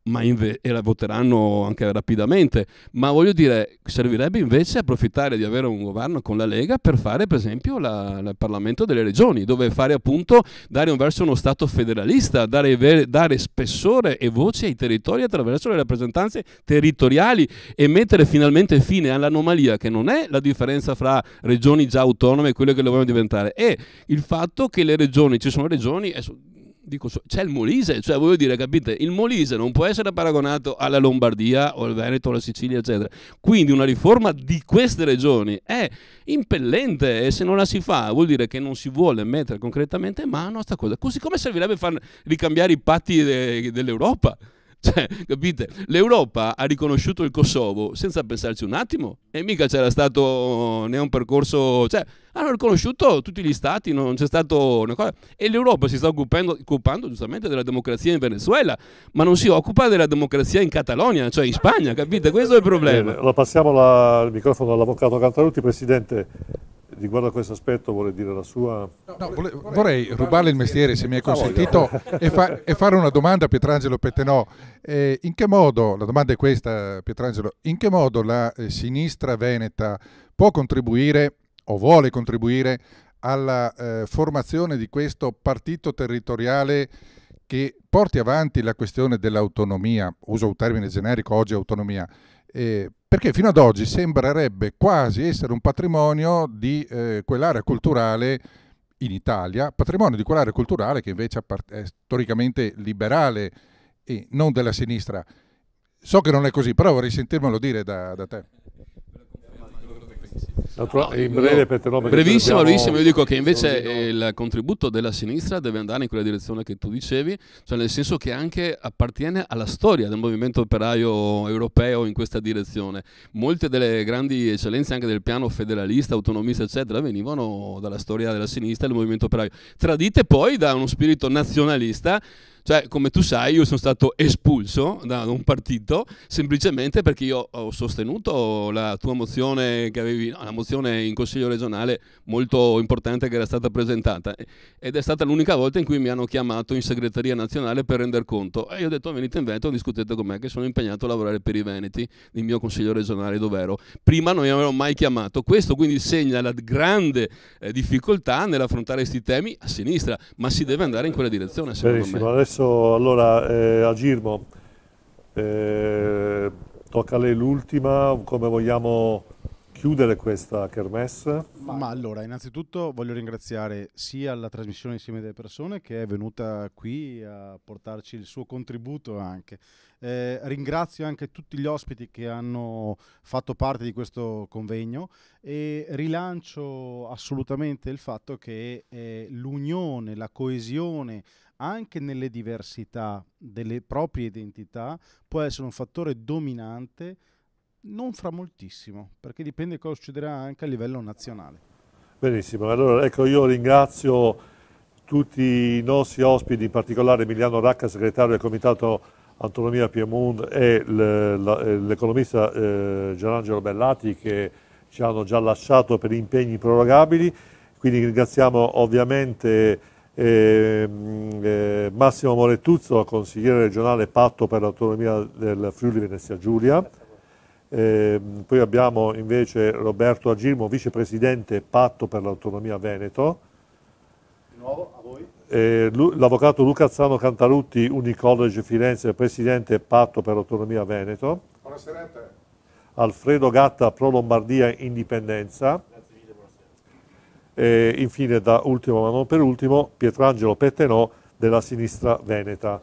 ma inve- e la voteranno anche rapidamente, ma voglio dire, servirebbe invece approfittare di avere un governo con la Lega per fare per esempio la, il Parlamento delle regioni, dove fare appunto, dare un verso uno Stato federalista, dare, ver- dare spessore e voce ai territori attraverso le rappresentanze territoriali e mettere finalmente fine all'anomalia che non è la differenza fra regioni già autonome e quelle che le vogliono diventare, è il fatto che le regioni, ci sono regioni... È su- Dico, c'è il Molise, cioè voglio dire, capite, il Molise non può essere paragonato alla Lombardia o al Veneto o alla Sicilia, eccetera. Quindi una riforma di queste regioni è impellente e se non la si fa vuol dire che non si vuole mettere concretamente mano a questa cosa. Così come servirebbe far ricambiare i patti de dell'Europa. Cioè, capite? L'Europa ha riconosciuto il Kosovo senza pensarci un attimo e mica c'era stato né un percorso, cioè, hanno riconosciuto tutti gli stati, non c'è stato una cosa. E l'Europa si sta occupando, occupando giustamente della democrazia in Venezuela, ma non si occupa della democrazia in Catalogna, cioè in Spagna, capite? Questo è il problema. Bene, allora passiamo la, il microfono all'avvocato Cantarutti, presidente riguardo a questo aspetto vuole dire la sua... No, vorrei, vorrei rubarle il mestiere se mi è consentito e, fa, e, fare una domanda a Pietrangelo Pettenò. Eh, in che modo, la domanda è questa Pietrangelo, in che modo la eh, sinistra veneta può contribuire o vuole contribuire alla eh, formazione di questo partito territoriale che porti avanti la questione dell'autonomia, uso un termine generico oggi autonomia, eh, perché fino ad oggi sembrerebbe quasi essere un patrimonio di eh, quell'area culturale in Italia, patrimonio di quell'area culturale che invece è storicamente liberale e non della sinistra. So che non è così, però vorrei sentirmelo dire da, da te no, in breve no, per no, brevissima, abbiamo... io dico che invece il contributo della sinistra deve andare in quella direzione che tu dicevi, cioè nel senso che anche appartiene alla storia del movimento operaio europeo in questa direzione. Molte delle grandi eccellenze anche del piano federalista, autonomista, eccetera, venivano dalla storia della sinistra e del movimento operaio, tradite poi da uno spirito nazionalista cioè, come tu sai, io sono stato espulso da un partito semplicemente perché io ho sostenuto la tua mozione che avevi, la mozione in Consiglio regionale molto importante che era stata presentata ed è stata l'unica volta in cui mi hanno chiamato in segreteria nazionale per render conto e io ho detto oh, venite in Veneto, discutete con me che sono impegnato a lavorare per i Veneti, il mio Consiglio regionale dov'ero. Prima non mi avevo mai chiamato, questo quindi segna la grande eh, difficoltà nell'affrontare questi temi a sinistra, ma si deve andare in quella direzione secondo Verissimo. me. Adesso Adesso allora eh, a Girmo eh, tocca a lei l'ultima, come vogliamo chiudere questa kermesse? Ma allora, innanzitutto voglio ringraziare sia la trasmissione Insieme delle Persone che è venuta qui a portarci il suo contributo anche. Eh, ringrazio anche tutti gli ospiti che hanno fatto parte di questo convegno e rilancio assolutamente il fatto che eh, l'unione, la coesione, anche nelle diversità delle proprie identità, può essere un fattore dominante, non fra moltissimo, perché dipende cosa succederà anche a livello nazionale. Benissimo, allora ecco io ringrazio tutti i nostri ospiti, in particolare Emiliano Racca, segretario del Comitato Autonomia Piemonte e eh, l'economista eh, Gianangelo Bellati che ci hanno già lasciato per impegni prorogabili, quindi ringraziamo ovviamente eh, eh, Massimo Morettuzzo, consigliere regionale patto per l'autonomia del Friuli Venezia Giulia, eh, poi abbiamo invece Roberto Agirmo, vicepresidente patto per l'autonomia Veneto, eh, l'avvocato Luca Azzano Cantarutti, Unicollege Firenze, presidente patto per l'autonomia Veneto, Alfredo Gatta, Pro Lombardia Indipendenza, e infine, da ultimo ma non per ultimo, Pietrangelo Pettenò della sinistra veneta.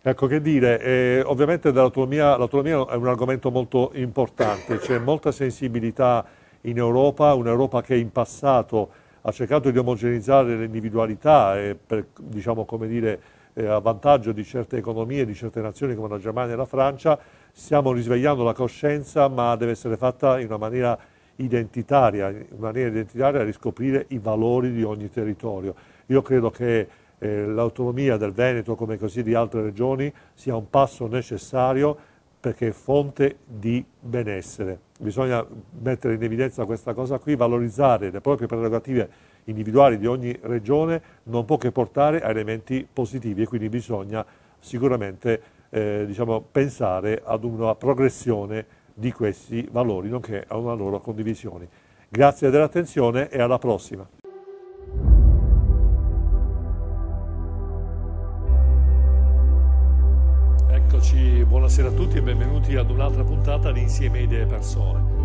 Ecco che dire, eh, ovviamente l'autonomia è un argomento molto importante, c'è molta sensibilità in Europa, un'Europa che in passato ha cercato di omogenizzare le individualità eh, per, diciamo, dire, eh, a vantaggio di certe economie, di certe nazioni come la Germania e la Francia, stiamo risvegliando la coscienza ma deve essere fatta in una maniera identitaria, in maniera identitaria riscoprire i valori di ogni territorio. Io credo che eh, l'autonomia del Veneto, come così di altre regioni, sia un passo necessario perché è fonte di benessere. Bisogna mettere in evidenza questa cosa qui, valorizzare le proprie prerogative individuali di ogni regione non può che portare a elementi positivi e quindi bisogna sicuramente eh, diciamo, pensare ad una progressione di questi valori, nonché a una loro condivisione. Grazie dell'attenzione e alla prossima. Eccoci, buonasera a tutti e benvenuti ad un'altra puntata di Insieme Idee Persone.